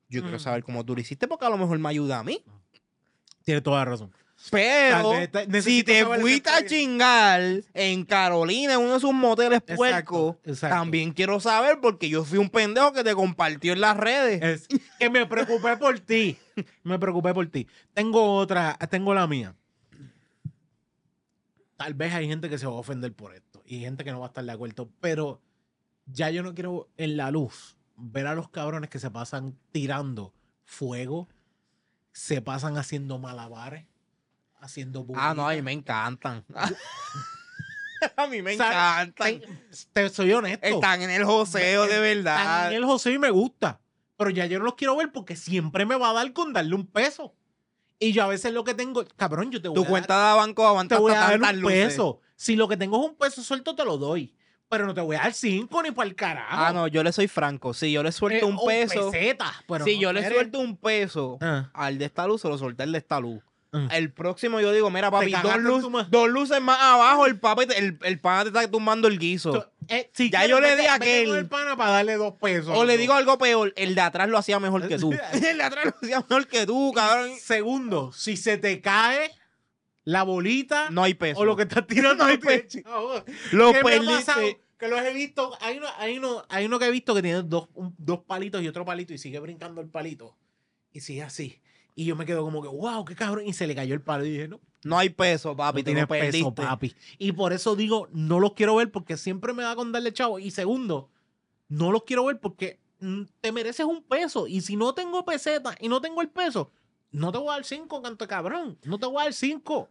yo quiero saber cómo tú lo hiciste porque a lo mejor me ayuda a mí. Tiene toda la razón. Pero si te fuiste a chingar en Carolina, en uno de sus moteles puercos, también quiero saber porque yo fui un pendejo que te compartió en las redes. que me preocupé por ti. Me preocupé por ti. Tengo otra, tengo la mía tal vez hay gente que se va a ofender por esto y gente que no va a estar de acuerdo, pero ya yo no quiero en la luz ver a los cabrones que se pasan tirando fuego, se pasan haciendo malabares, haciendo burbujas. Ah, no, a mí me encantan. a mí me encantan. Te, soy honesto. Están en el joseo de verdad. Están en el joseo y me gusta. Pero ya yo no los quiero ver porque siempre me va a dar con darle un peso. Y yo a veces lo que tengo, cabrón, yo te voy tu a. Tu cuenta de banco aguanta un peso. Si lo que tengo es un peso suelto, te lo doy. Pero no te voy a dar cinco ni para el carajo. Ah, no, yo le soy franco. Si yo le suelto eh, un peso. Peseta, si yo le suelto un peso ah. al de esta luz, se lo solté al de esta luz. Mm. El próximo yo digo, mira, papi, dos, luces más abajo, el, papi, el, el pana te está tumbando el guiso. Eh, ya yo le di a aquel. el para darle dos pesos. O le digo algo peor, el de atrás lo hacía mejor que tú. el de atrás lo hacía mejor que tú, cabrón. Segundo, si se te cae la bolita. No hay peso. O lo que estás tirando no hay peso. Lo que los he visto. Hay uno, que he visto que tiene dos palitos y otro palito y sigue brincando el palito. Y sigue así. Y yo me quedo como que, wow, qué cabrón. Y se le cayó el palo y dije, no. No hay peso, papi. peso, papi. Y por eso digo, no los quiero ver porque siempre me va con darle chavo. Y segundo, no los quiero ver porque mm, te mereces un peso. Y si no tengo peseta y no tengo el peso, no te voy a dar cinco, canto cabrón. No te voy a dar cinco.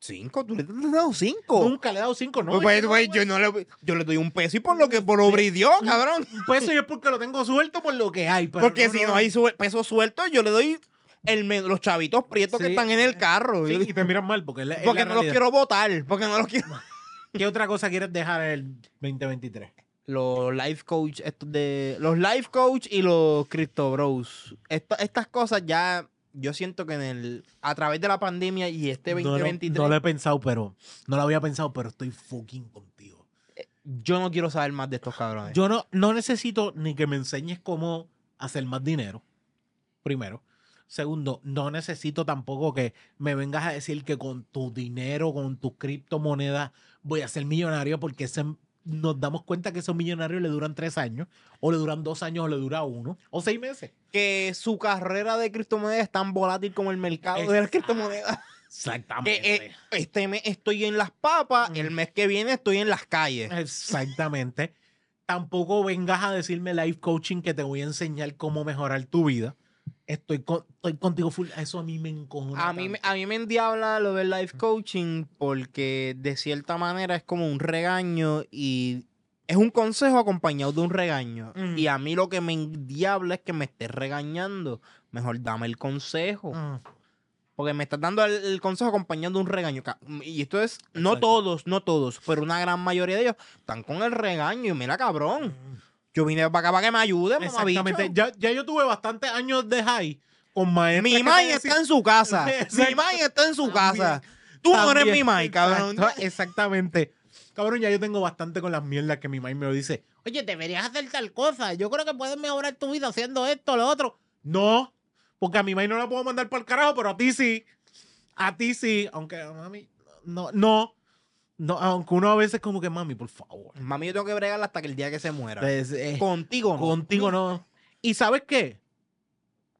¿Cinco? ¿Tú le has dado cinco? Nunca le he dado cinco, no. Pues, pues, yo, le, doy un peso y por lo que por lo y cabrón. Un peso y es porque lo tengo suelto por lo que hay. Pero porque si no, hay peso suelto, yo le doy los chavitos prietos que están en el carro. y te miran mal porque, no los quiero votar, porque no los quiero. ¿Qué otra cosa quieres dejar en el 2023? Los life coach, estos de los life coach y los crypto bros. estas cosas ya yo siento que en el a través de la pandemia y este 2023 no, lo he pensado, pero no lo había pensado, pero estoy fucking contigo. Eh, yo no quiero saber más de estos cabrones. Yo no no necesito ni que me enseñes cómo hacer más dinero. Primero Segundo, no necesito tampoco que me vengas a decir que con tu dinero, con tu criptomoneda, voy a ser millonario porque nos damos cuenta que esos millonarios le duran tres años, o le duran dos años, o le dura uno, o seis meses. Que su carrera de criptomonedas es tan volátil como el mercado de las criptomonedas. Exactamente. Eh, este mes estoy en las papas, el mm. mes que viene estoy en las calles. Exactamente. Tampoco vengas a decirme life coaching que te voy a enseñar cómo mejorar tu vida. Estoy, estoy contigo full. Eso a mí me encojona. A mí, a mí me endiabla lo del life coaching porque de cierta manera es como un regaño y es un consejo acompañado de un regaño. Y mm. a mí lo que me endiabla es que me estés regañando. Mejor dame el consejo. Ah. Porque me estás dando el, consejo consejo de un regaño. Y esto es, no todos, no todos, pero una gran mayoría de ellos están con el regaño. Y mira, cabrón. Mm. Yo vine para acá para que me ayuden, mamá Exactamente. Ya, yo tuve bastantes años de high con maestros. Mi mai está en su casa. mi mai está en su casa. Tú no eres mi mai, cabrón. Exactamente. Cabrón, ya yo tengo bastante con las mierdas que mi mai me lo dice. Oye, deberías hacer tal cosa. Yo creo que puedes mejorar tu vida haciendo esto, lo otro. No, porque a mi mai no la puedo mandar para el carajo, pero a ti sí. A ti sí. Aunque, mami, no, no. No, aunque uno a veces como que, mami, por favor. Mami, yo tengo que bregar hasta que el día que se muera. contigo no. Contigo no. ¿Y sabes qué?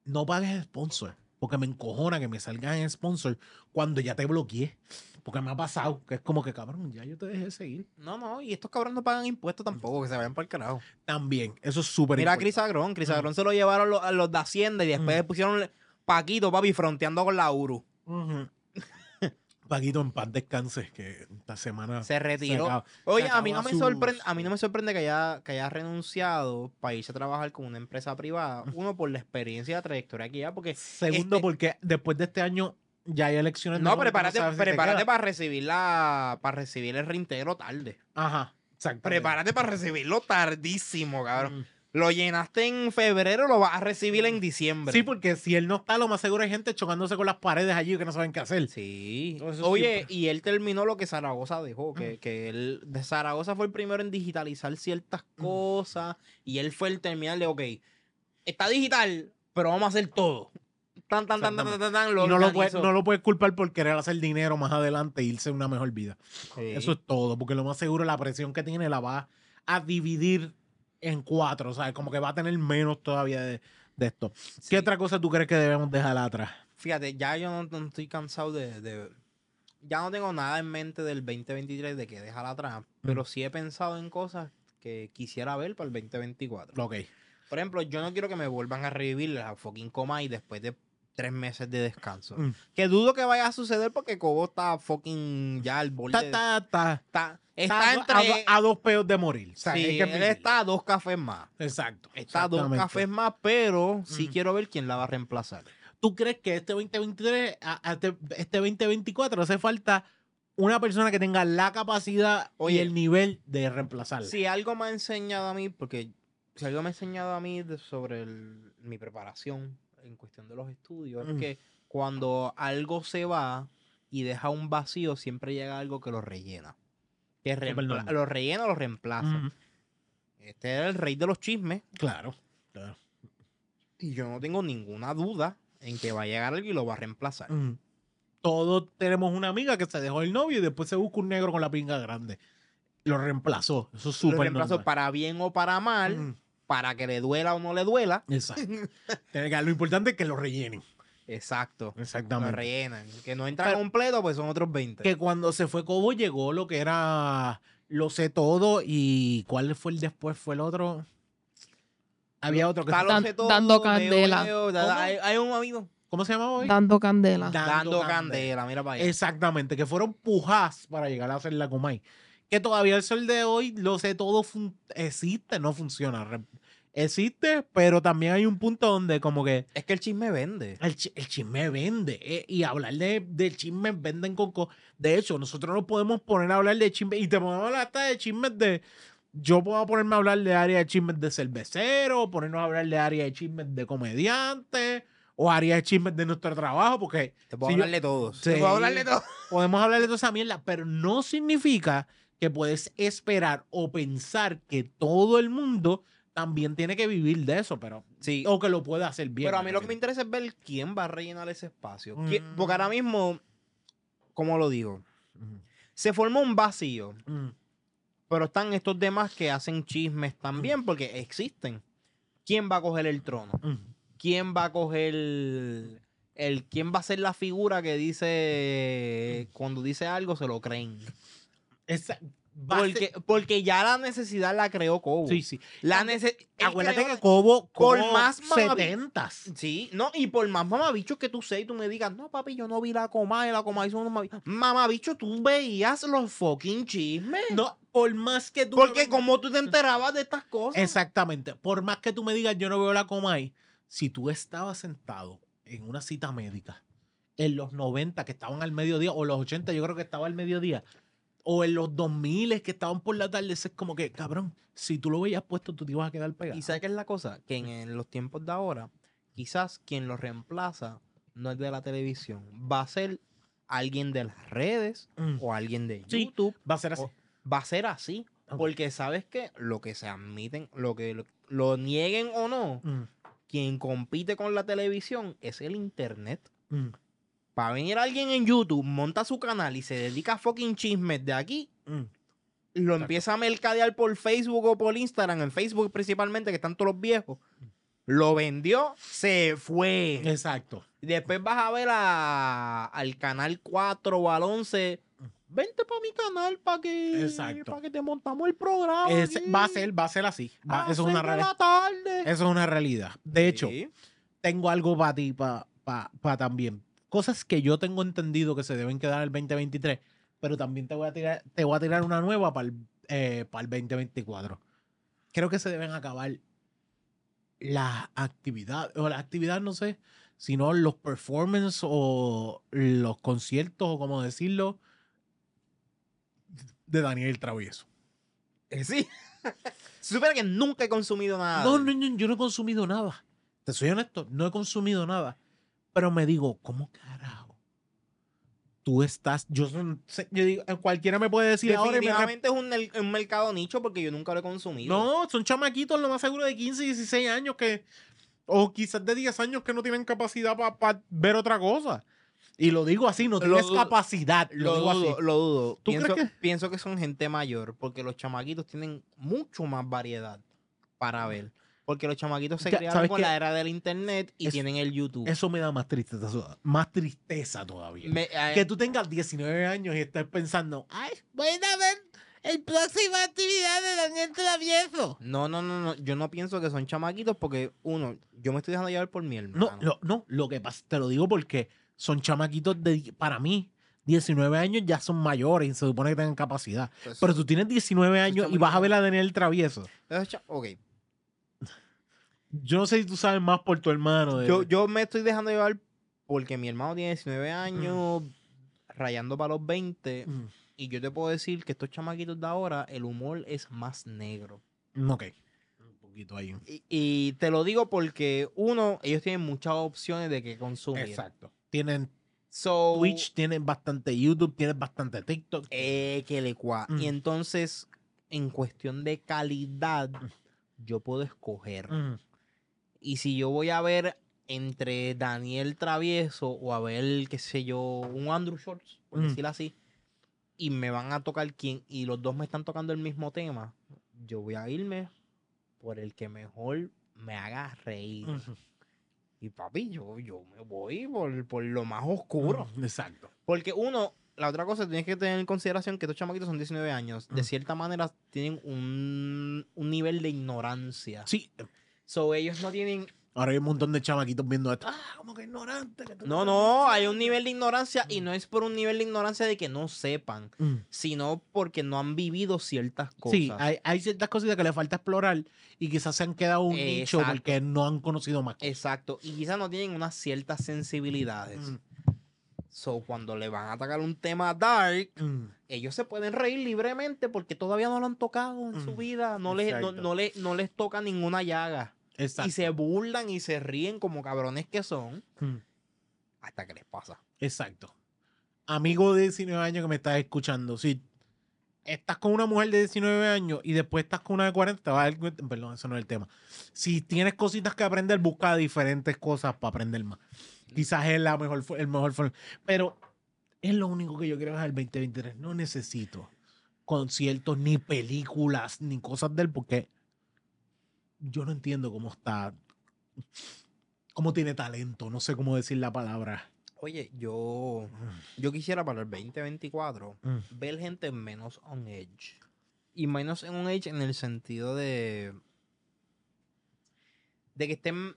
No pagues sponsor. Porque me encojona que me salgan en sponsor cuando ya te bloqueé. Porque me ha pasado que es como que, cabrón, ya yo te dejé seguir. No, no, y estos cabrones no pagan impuestos tampoco, que se vayan para el carajo. También, eso es súper Mira a Cris Agrón, se lo llevaron A los de Hacienda y después pusieron Paquito, papi, fronteando con la URU. Paquito en paz descanses que esta semana se retiró. Oye, a mí no me sorprende, a mí no me sorprende que haya, que haya renunciado para irse a trabajar con una empresa privada. Uno por la experiencia y la trayectoria que ya, porque segundo este porque después de este año ya hay elecciones. No, prepárate, prepárate para recibir la, para recibir el reintegro tarde. Ajá. Prepárate para recibirlo tardísimo, cabrón lo llenaste en febrero, lo vas a recibir en diciembre. Sí, porque si él no está, lo más seguro es gente chocándose con las paredes allí que no saben qué hacer. Sí. Oye, y él terminó lo que Zaragoza dejó, que, que él, de Zaragoza fue el primero en digitalizar ciertas cosas y él fue el terminal de, ok, está digital, pero vamos a hacer todo. Tan, tan, tan, tan, tan, tan, lo no, lo puedes, no lo puedes culpar por querer hacer dinero más adelante e irse a una mejor vida. Eso es todo, porque lo más seguro la presión que tiene la va a dividir en cuatro, sea, Como que va a tener menos todavía de, esto. ¿Qué otra cosa tú crees que debemos dejar atrás? Fíjate, ya yo no, estoy cansado de, Ya no tengo nada en mente del 2023 de que dejar atrás, pero mm. sí he pensado en cosas que quisiera ver para el 2024. Ok. Por ejemplo, yo no quiero que me vuelvan a revivir la fucking coma y después de tres meses de descanso. Mm. Que dudo que vaya a suceder porque Cobo está fucking ya al borde. Está, está, entre... a, dos peos de morir. sí, él está a dos cafés más. Exacto. Está a dos cafés más, pero sí mm. quiero ver quién la va a reemplazar. ¿Tú crees que este 2023, este, 2024, este hace falta una persona que tenga la capacidad y el nivel de reemplazarla? Si algo me ha enseñado a mí, porque si algo me ha enseñado a mí sobre mi preparación en cuestión de los estudios, es que cuando algo se va y deja un vacío, siempre llega algo que lo rellena. lo rellena o lo reemplaza. Este era el rey de los chismes. Claro, claro. Y yo no tengo ninguna duda en que va a llegar algo y lo va a reemplazar. Todos tenemos una amiga que se dejó el novio y después se busca un negro con la pinga grande. Lo reemplazó. Eso es súper. Lo reemplazó para bien o para mal para que le duela o no le duela. Exacto. lo importante es que lo rellenen. Exacto. Exactamente. Lo rellenan. Que no entra completo, pues son otros 20. Que cuando se fue Cobo llegó lo que era Lo sé todo y ¿cuál fue el después? ¿Fue el otro? Había otro que ah, estaba. dando candela. hay, un amigo. ¿Cómo se llama hoy? Dando Candela. Dando, candela, mira para allá. Exactamente, que fueron pujas para llegar a hacer la Comay. Que todavía el sol de hoy, lo sé todo, existe, no funciona existe, pero también hay un punto donde como que... Es que el chisme vende. El, chisme vende. Eh, y hablar de, del chisme venden con... de hecho, nosotros no podemos poner a hablar de chisme y te podemos hablar hasta de chismes de... Yo puedo ponerme a hablar de área de chismes de cervecero, ponernos a hablar de área de chismes de comediante o área de chismes de nuestro trabajo, porque. Te puedo hablar de todos. Sí, te puedo hablar de todos. Podemos hablar de toda esa mierda, pero no significa que puedes esperar o pensar que todo el mundo también tiene que vivir de eso, pero sí. o que lo pueda hacer bien. Pero a mí lo que me interesa es ver quién va a rellenar ese espacio. Mm. Porque ahora mismo, como lo digo, se formó un vacío, mm. pero están estos demás que hacen chismes también mm. porque existen. ¿Quién va a coger el trono? ¿Quién va a coger el, quién va a ser la figura que dice cuando dice algo se lo creen? Exacto. Porque, porque, ya la necesidad la creó Cobo. Sí, sí. La Acuérdate que Cobo, por más 70 Sí, no, y por más mamabicho que tú seas y tú me digas, no, papi, yo no vi la coma la coma son unos mamabichos. tú veías los fucking chismes. No, por más que tú. Porque como tú te enterabas de estas cosas. Exactamente. Por más que tú me digas, yo no veo la Comay si tú estabas sentado en una cita médica en los 90 que estaban al mediodía o los 80, yo creo que estaba al mediodía o en los 2000 que estaban por la tarde, es como que, cabrón, si tú lo veías puesto, tú te ibas a quedar pegado. Y sabes que es la cosa, que en, los tiempos de ahora, quizás quien lo reemplaza no es de la televisión, va a ser alguien de las redes mm. o alguien de sí, YouTube. Va a ser así. va a ser así. Porque sabes que lo que se admiten, lo que lo, nieguen o no, mm. quien compite con la televisión es el Internet. Mm para venir alguien en YouTube, monta su canal y se dedica a fucking chismes de aquí, mm. lo empieza a mercadear por Facebook o por Instagram, en Facebook principalmente, que están todos los viejos. Lo vendió, se fue. Exacto. Después vas a ver al canal 4 o al 11 vente para mi canal para que, que te montamos el programa. va a ser, va a ser así. eso es una realidad. Eso es una realidad. De hecho, tengo algo para ti, para también cosas que yo tengo entendido que se deben quedar el 2023, pero también te voy a tirar, te voy a tirar una nueva para el, 2024. Creo que se deben acabar las actividades, o las actividades, no sé, sino los performances o los conciertos, o como decirlo, de Daniel Travieso. Eh, sí. Supera que nunca he consumido nada. no, no, yo no he consumido nada. Te soy honesto, no he consumido nada. Pero me digo, ¿cómo carajo? Tú estás, yo, yo digo, eh, cualquiera me puede decir ahora. es un, mercado nicho porque yo nunca lo he consumido. No, son chamaquitos lo más seguro de 15, 16 años que, o quizás de 10 años que no tienen capacidad para ver otra cosa. Y lo digo así, no tienes capacidad. Lo, digo dudo, así. lo dudo. que? pienso que son gente mayor porque los chamaquitos tienen mucho más variedad para ver. Porque los chamaquitos se crearon con la era del internet y tienen el YouTube. Eso me da más tristeza, más tristeza todavía. Ah, que tú tengas 19 años y estés pensando, ay, voy a ver el próximo actividad de Daniel Travieso. No, no, no, no. Yo no pienso que son chamaquitos porque, uno, yo me estoy dejando llevar por mi hermano. No, no, lo que pasa, te lo digo porque son chamaquitos de, para mí, 19 años ya son mayores y se supone que tengan capacidad. Pues Pero tú tienes 19 años y vas a ver a Daniel Travieso. Ok, yo no sé si tú sabes más por tu hermano. Yo, yo me estoy dejando llevar porque mi hermano tiene 19 años, rayando para los 20. Y yo te puedo decir que estos chamaquitos de ahora, el humor es más negro. Mm, ok. Un poquito ahí. Y, te lo digo porque, uno, ellos tienen muchas opciones de qué consumir. Exacto. Tienen Twitch, tienen bastante YouTube, tienen bastante TikTok. Eh, que le cua. Y mm. entonces, en cuestión de calidad, mm. yo puedo escoger. Y si yo voy a ver entre Daniel Travieso o a ver, qué sé yo, un Andrew Shorts, por mm. decirlo así, y me van a tocar quién y los dos me están tocando el mismo tema, yo voy a irme por el que mejor me haga reír. Y papi, yo, yo me voy por, por lo más oscuro. Mm, exacto. Porque uno, la otra cosa, tienes que tener en consideración que estos chamaquitos son 19 años. De mm. cierta manera, tienen un, un nivel de ignorancia. Sí. So ellos no tienen Ahora hay un montón de chamaquitos viendo esto. Ah, como que ignorante. no, no, hay un nivel de ignorancia y no es por un nivel de ignorancia de que no sepan, mm. sino porque no han vivido ciertas cosas. Sí, hay, ciertas cosas que le falta explorar y quizás se han quedado un nicho porque no han conocido más. Exacto, y quizás no tienen unas ciertas sensibilidades. Mm. So, cuando le van a atacar un tema dark, mm. ellos se pueden reír libremente porque todavía no lo han tocado en su vida. No les, no, no les toca ninguna llaga. Y se burlan y se ríen como cabrones que son. Hmm. Hasta que les pasa. Exacto. Amigo de 19 años que me estás escuchando, si estás con una mujer de 19 años y después estás con una de 40, te Perdón, eso no es el tema. Si tienes cositas que aprender, busca diferentes cosas para aprender más. Quizás es la mejor, el mejor Pero es lo único que yo quiero es el 2023. No necesito conciertos, ni películas, ni cosas del porque yo no entiendo cómo está, cómo tiene talento, no sé cómo decir la palabra. Oye, yo, yo quisiera para el 2024 mm. ver gente menos on edge. Y menos on edge en el sentido de. de que estén.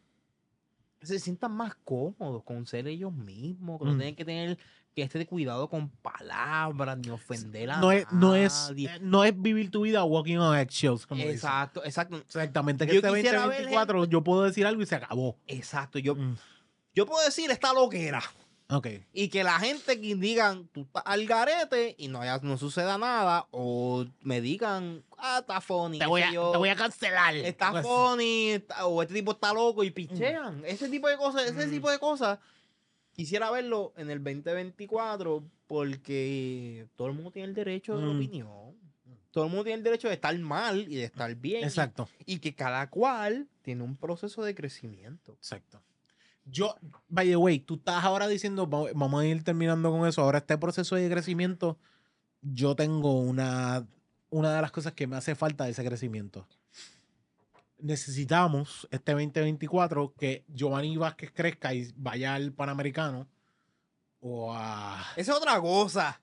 se sientan más cómodos con ser ellos mismos, que no mm. tienen que tener este esté cuidado con palabras, ni ofender a no es, no es, eh, no es vivir tu vida walking on eggshells. exacto, exacto. Exactamente. Que yo este yo puedo decir algo y se acabó. Exacto. Yo, mm. yo puedo decir esta loquera. Okay. Y que la gente que digan, tú estás al garete y no, haya, no suceda nada, o me digan, ah, está funny. Te voy, a, te voy a cancelar. Está pues funny, o este tipo está loco y pichean. Mm. Ese tipo de cosas, ese mm. tipo de cosas quisiera verlo en el 2024 porque todo el mundo tiene el derecho de la mm. opinión. Todo el mundo tiene el derecho de estar mal y de estar bien. Exacto. Y, que cada cual tiene un proceso de crecimiento. Exacto. Yo, by the way, tú estás ahora diciendo, vamos a ir terminando con eso. Ahora, este proceso de crecimiento, yo tengo una, una de las cosas que me hace falta de ese crecimiento necesitamos este 2024 que Giovanni Vázquez crezca y vaya al Panamericano. Esa es otra cosa.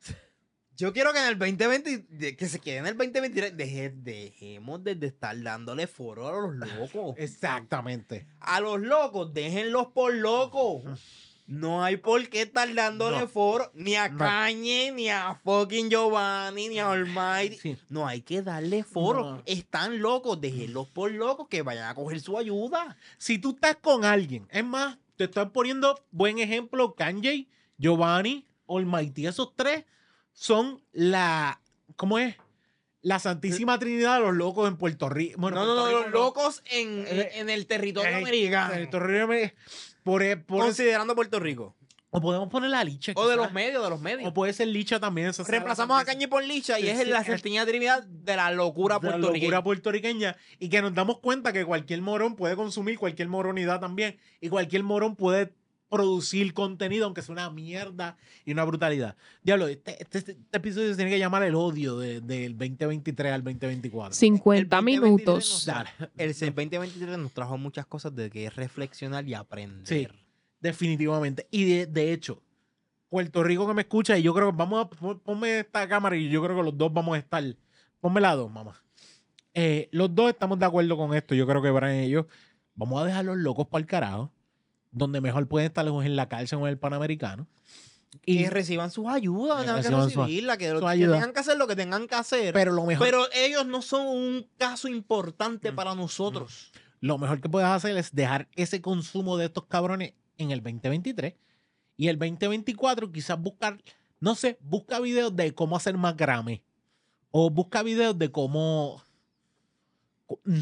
Yo quiero que en el 2020, que se quede en el 2023, dejemos de, de, estar dándole foro a los locos. Exactamente. A los locos, déjenlos por locos. No hay por qué estar dándole foro ni a Kanye, ni a fucking Giovanni, ni a Almighty. No hay que darle foro. Están locos, déjenlos por locos que vayan a coger su ayuda. Si tú estás con alguien, es más, te están poniendo buen ejemplo, Kanye, Giovanni, Almighty. Esos tres son la. ¿Cómo es? La Santísima Trinidad de los locos en Puerto Rico. no, no, no, los locos eh, en, el territorio En eh, el territorio americano e, Considerando Puerto Rico. O podemos poner la licha. O de los medios, de los medios. O puede ser licha también. Reemplazamos a Cañi por licha y es la certeña trinidad de la locura de La locura puertorriqueña. Y que nos damos cuenta que cualquier morón puede consumir cualquier moronidad también. Y cualquier morón puede producir contenido, aunque sea una mierda y una brutalidad. Diablo, este, este, este episodio se tiene que llamar el odio del 2023 al 2024. 50 minutos. el 2023 nos trajo muchas cosas de que es reflexionar y aprender. definitivamente. Y de, hecho, Puerto Rico que me escucha, y yo creo que vamos a ponme esta cámara y yo creo que los dos vamos a estar. Ponme la dos, mamá. Eh, los dos estamos de acuerdo con esto. Yo creo que para ellos vamos a dejar los locos para el carajo donde mejor pueden estar en la cárcel o en el Panamericano. Y que reciban sus ayudas, que reciban que recibirla, que, tengan que hacer lo que tengan que hacer. Pero lo mejor. ellos no son un caso importante mm. para nosotros. Mm. Lo mejor que puedes hacer es dejar ese consumo de estos cabrones en el 2023 y el 2024 quizás buscar, no sé, busca videos de cómo hacer más o busca videos de cómo, mm,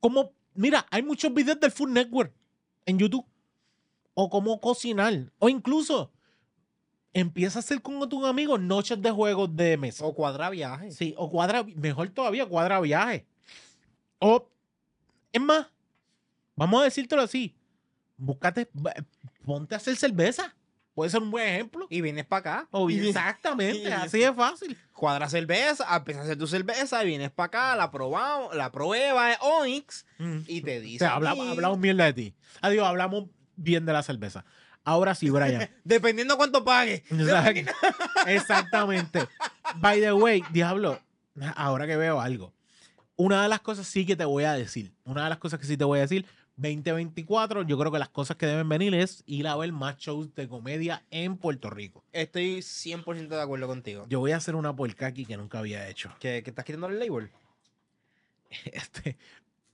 cómo, mira, hay muchos videos del Food Network en YouTube o cómo cocinar. O incluso empieza a hacer con tus amigos noches de juegos de mesa. O cuadra viajes. Sí, o cuadra, mejor todavía, cuadra viaje. O, es más, vamos a decírtelo así, búscate, ponte a hacer cerveza. Puede ser un buen ejemplo. Y vienes para acá. exactamente, así es fácil. Cuadra cerveza, empieza a hacer tu cerveza, y vienes para acá, la probamos, la prueba es Onyx mm. y te dice. O sea, hablamos, hablamos mierda de ti. Adiós, hablamos bien de la cerveza. Ahora sí, Brian. Dependiendo cuánto pague. Exactamente. By the way, diablo, ahora que veo algo. Una de las cosas sí que te voy a decir. Una de las cosas que sí te voy a decir. 2024, yo creo que las cosas que deben venir es ir a ver más shows de comedia en Puerto Rico. Estoy 100% de acuerdo contigo. Yo voy a hacer una porca aquí que nunca había hecho. ¿Qué estás quitando el label? Este,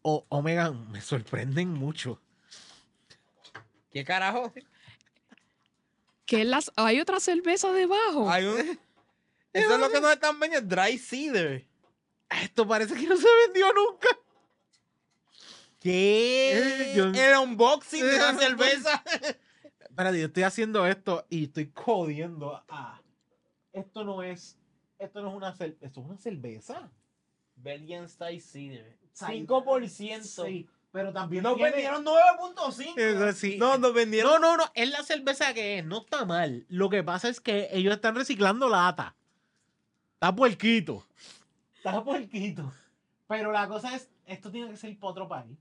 o, Omega me sorprenden mucho. ¿Qué carajo? ¿Qué las... ¿Hay otra cerveza debajo? Hay Eso es lo eh, que nos están vendiendo, dry cider. Esto parece que no se vendió nunca. ¿Qué? Eh, yo... El unboxing de la eh, cerveza. Espérate, yo estoy haciendo esto y estoy codiendo esto no es... Esto no es una cerveza. ¿Esto es una cerveza? Belgian Style Cider. 5%. Pero también nos vendieron 9.5. No, pues, eh, nos vendieron. No, no, no. Es la cerveza que es. No está mal. Lo que pasa es que ellos están reciclando lata. Está puerquito. Está puerquito. Pero la cosa es, esto tiene que ser para otro país.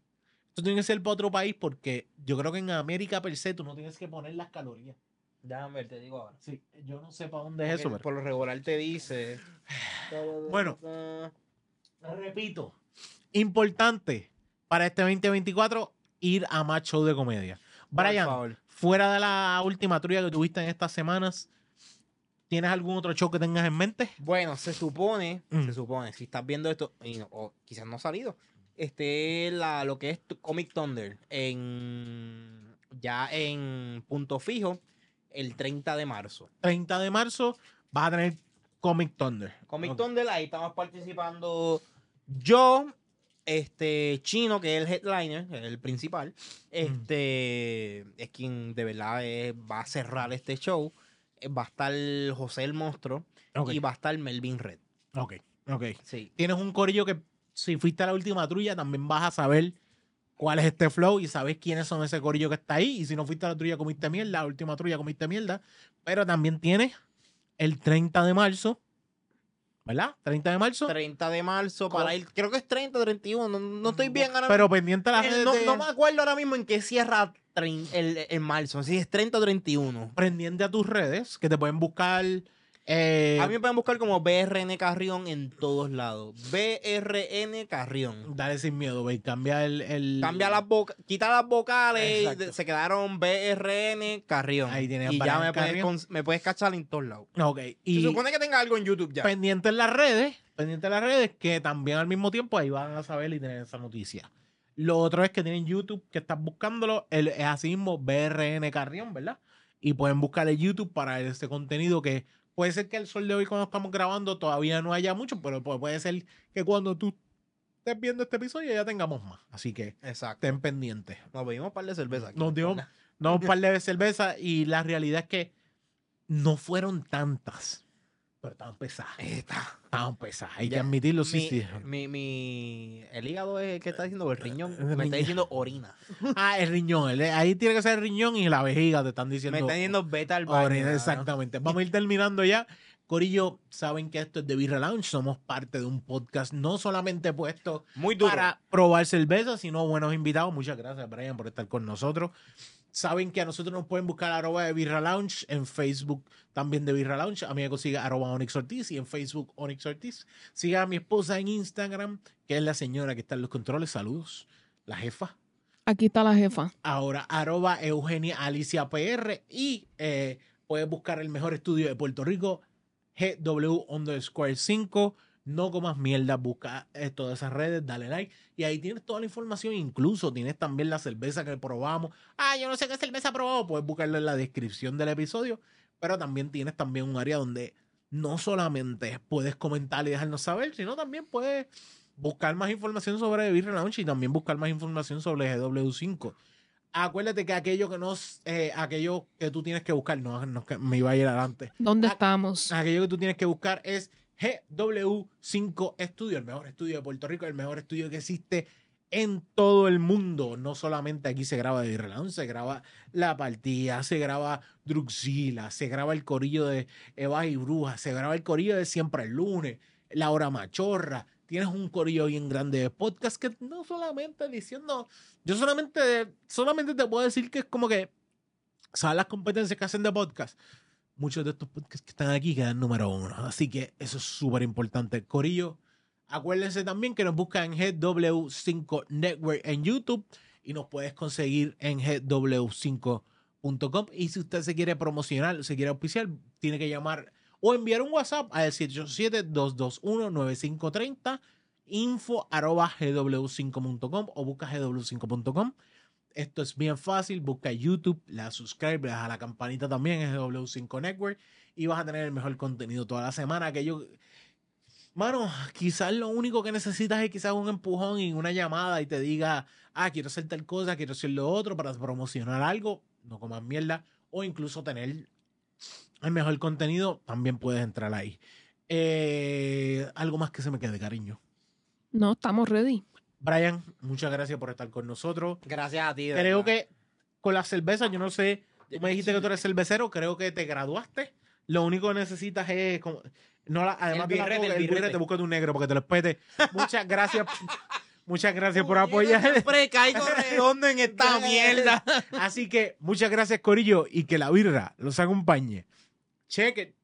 Esto tiene que ser para otro país porque yo creo que en América per se tú no tienes que poner las calorías. Déjame ver, te digo ahora. Sí, yo no sé para dónde es eso. Pero... Por lo regular te dice. bueno, repito, importante para este 2024 ir a más show de comedia. Brian, fuera de la última trulla que tuviste en estas semanas, ¿tienes algún otro show que tengas en mente? Bueno, se supone, mm. se supone, si estás viendo esto, y o quizás no ha salido, este la, lo que es Comic Thunder en ya en punto fijo el 30 de marzo. 30 de marzo vas a tener Comic Thunder. Comic Thunder, ahí estamos participando yo, este Chino, que es el headliner, el principal, mm. este es quien de verdad va a cerrar este show. Eh, va a estar José el Monstruo y va a estar Melvin Red. Ok, ok. Sí. Tienes un corillo que si fuiste a la última trulla también vas a saber cuál es este flow y sabes quiénes son ese corillo que está ahí. Y si no fuiste a la trulla comiste mierda, la última trulla comiste mierda. Pero también tienes el 30 de marzo ¿Verdad? 30 de marzo. 30 de marzo para ir, creo que es 30, 31, no, estoy bien ahora Pero pendiente a las eh, redes. No, me acuerdo ahora mismo en qué cierra el, marzo, si es 30 o 31. Pendiente a tus redes, que te pueden buscar eh, a mí me pueden buscar como BRN Carrión en todos lados. BRN Carrión. Dale sin miedo, güey. Cambia el, Cambia las vocales. Quita las vocales. Se quedaron BRN Carrión. Ahí tienes Y ya me puedes, me puedes, cachar en todos lados. Ok. Y Se supone que tenga algo en YouTube ya. Pendiente en las redes. Pendiente en las redes que también al mismo tiempo ahí van a saber y tener esa noticia. Lo otro es que tienen YouTube que estás buscándolo. El, es así mismo BRN Carrión, ¿verdad? Y pueden buscar en YouTube para ese contenido que Puede ser que el sol de hoy cuando estamos grabando todavía no haya mucho, pero puede ser que cuando tú estés viendo este episodio ya tengamos más. Así que estén pendientes. Nos pedimos un par de cervezas. Nos dio no un par de cervezas y la realidad es que no fueron tantas. Pero estaban pesadas. Eh, pesadas. Hay que admitirlo, sí, Mi, el hígado es el que está diciendo, el riñón. Eh, me está diciendo orina. Ah, el riñón. ahí tiene que ser el riñón y la vejiga te están diciendo. Me están diciendo beta al exactamente. Vamos a ir terminando ya. Corillo, saben que esto es de Beer Lounge. Somos parte de un podcast no solamente puesto para probar cerveza, sino buenos invitados. Muchas gracias, Brian, por estar con nosotros saben que a nosotros nos pueden buscar arroba de Virra Lounge, en Facebook también de Virra Lounge, a mí me arroba Onyx Ortiz y en Facebook Onyx Ortiz. Siga a mi esposa en Instagram, que es la señora que está en los controles, saludos, la jefa. Aquí está la jefa. Ahora, arroba Eugenia Alicia PR y eh, puedes buscar el mejor estudio de Puerto Rico, GW Square 5. No comas mierda, busca todas esas redes, dale like y ahí tienes toda la información. Incluso tienes también la cerveza que probamos. Ah, yo no sé qué cerveza probado! Puedes buscarla en la descripción del episodio. Pero también tienes también un área donde no solamente puedes comentar y dejarnos saber, sino también puedes buscar más información sobre Virre Launch y también buscar más información sobre GW5. Acuérdate que aquello que no, eh, aquello que tú tienes que buscar, no, no me iba a ir adelante. ¿Dónde estamos? Aquello que tú tienes que buscar es GW5 Estudio, el mejor estudio de Puerto Rico, el mejor estudio que existe en todo el mundo. No solamente aquí se graba de Irlanda, se graba La Partida, se graba Druxila, se graba el corillo de Eva y Bruja, se graba el corillo de Siempre el Lunes, La Hora Machorra. Tienes un corillo bien grande de podcast que no solamente diciendo, yo solamente, solamente te puedo decir que es como que, ¿sabes las competencias que hacen de podcast? muchos de estos que están aquí quedan número uno. Así que eso es súper importante. Corillo, acuérdense también que nos buscan en GW5 Network en YouTube y nos puedes conseguir en GW5.com. Y si usted se quiere promocionar, se quiere oficial, tiene que llamar o enviar un WhatsApp al 787-221-9530 info arroba gw5.com o busca gw5.com esto es bien fácil, busca YouTube, la subscribe, a la campanita también, es W5 Network, y vas a tener el mejor contenido toda la semana. Que yo, mano, quizás lo único que necesitas es quizás un empujón y una llamada y te diga, ah, quiero hacer tal cosa, quiero hacer lo otro para promocionar algo, no comas mierda, o incluso tener el mejor contenido, también puedes entrar ahí. Eh, algo más que se me quede, cariño. No, estamos ready. Brian, muchas gracias por estar con nosotros. Gracias a ti. Creo que con la cerveza, yo no sé, tú me dijiste que tú eres cervecero, creo que te graduaste. Lo único que necesitas es. Como, además, el birrete, el, te un negro porque te lo espete. Muchas gracias. Muchas gracias por apoyar. Siempre caigo redondo en esta mierda. Así que muchas gracias, Corillo, y que la birra los acompañe. Cheque.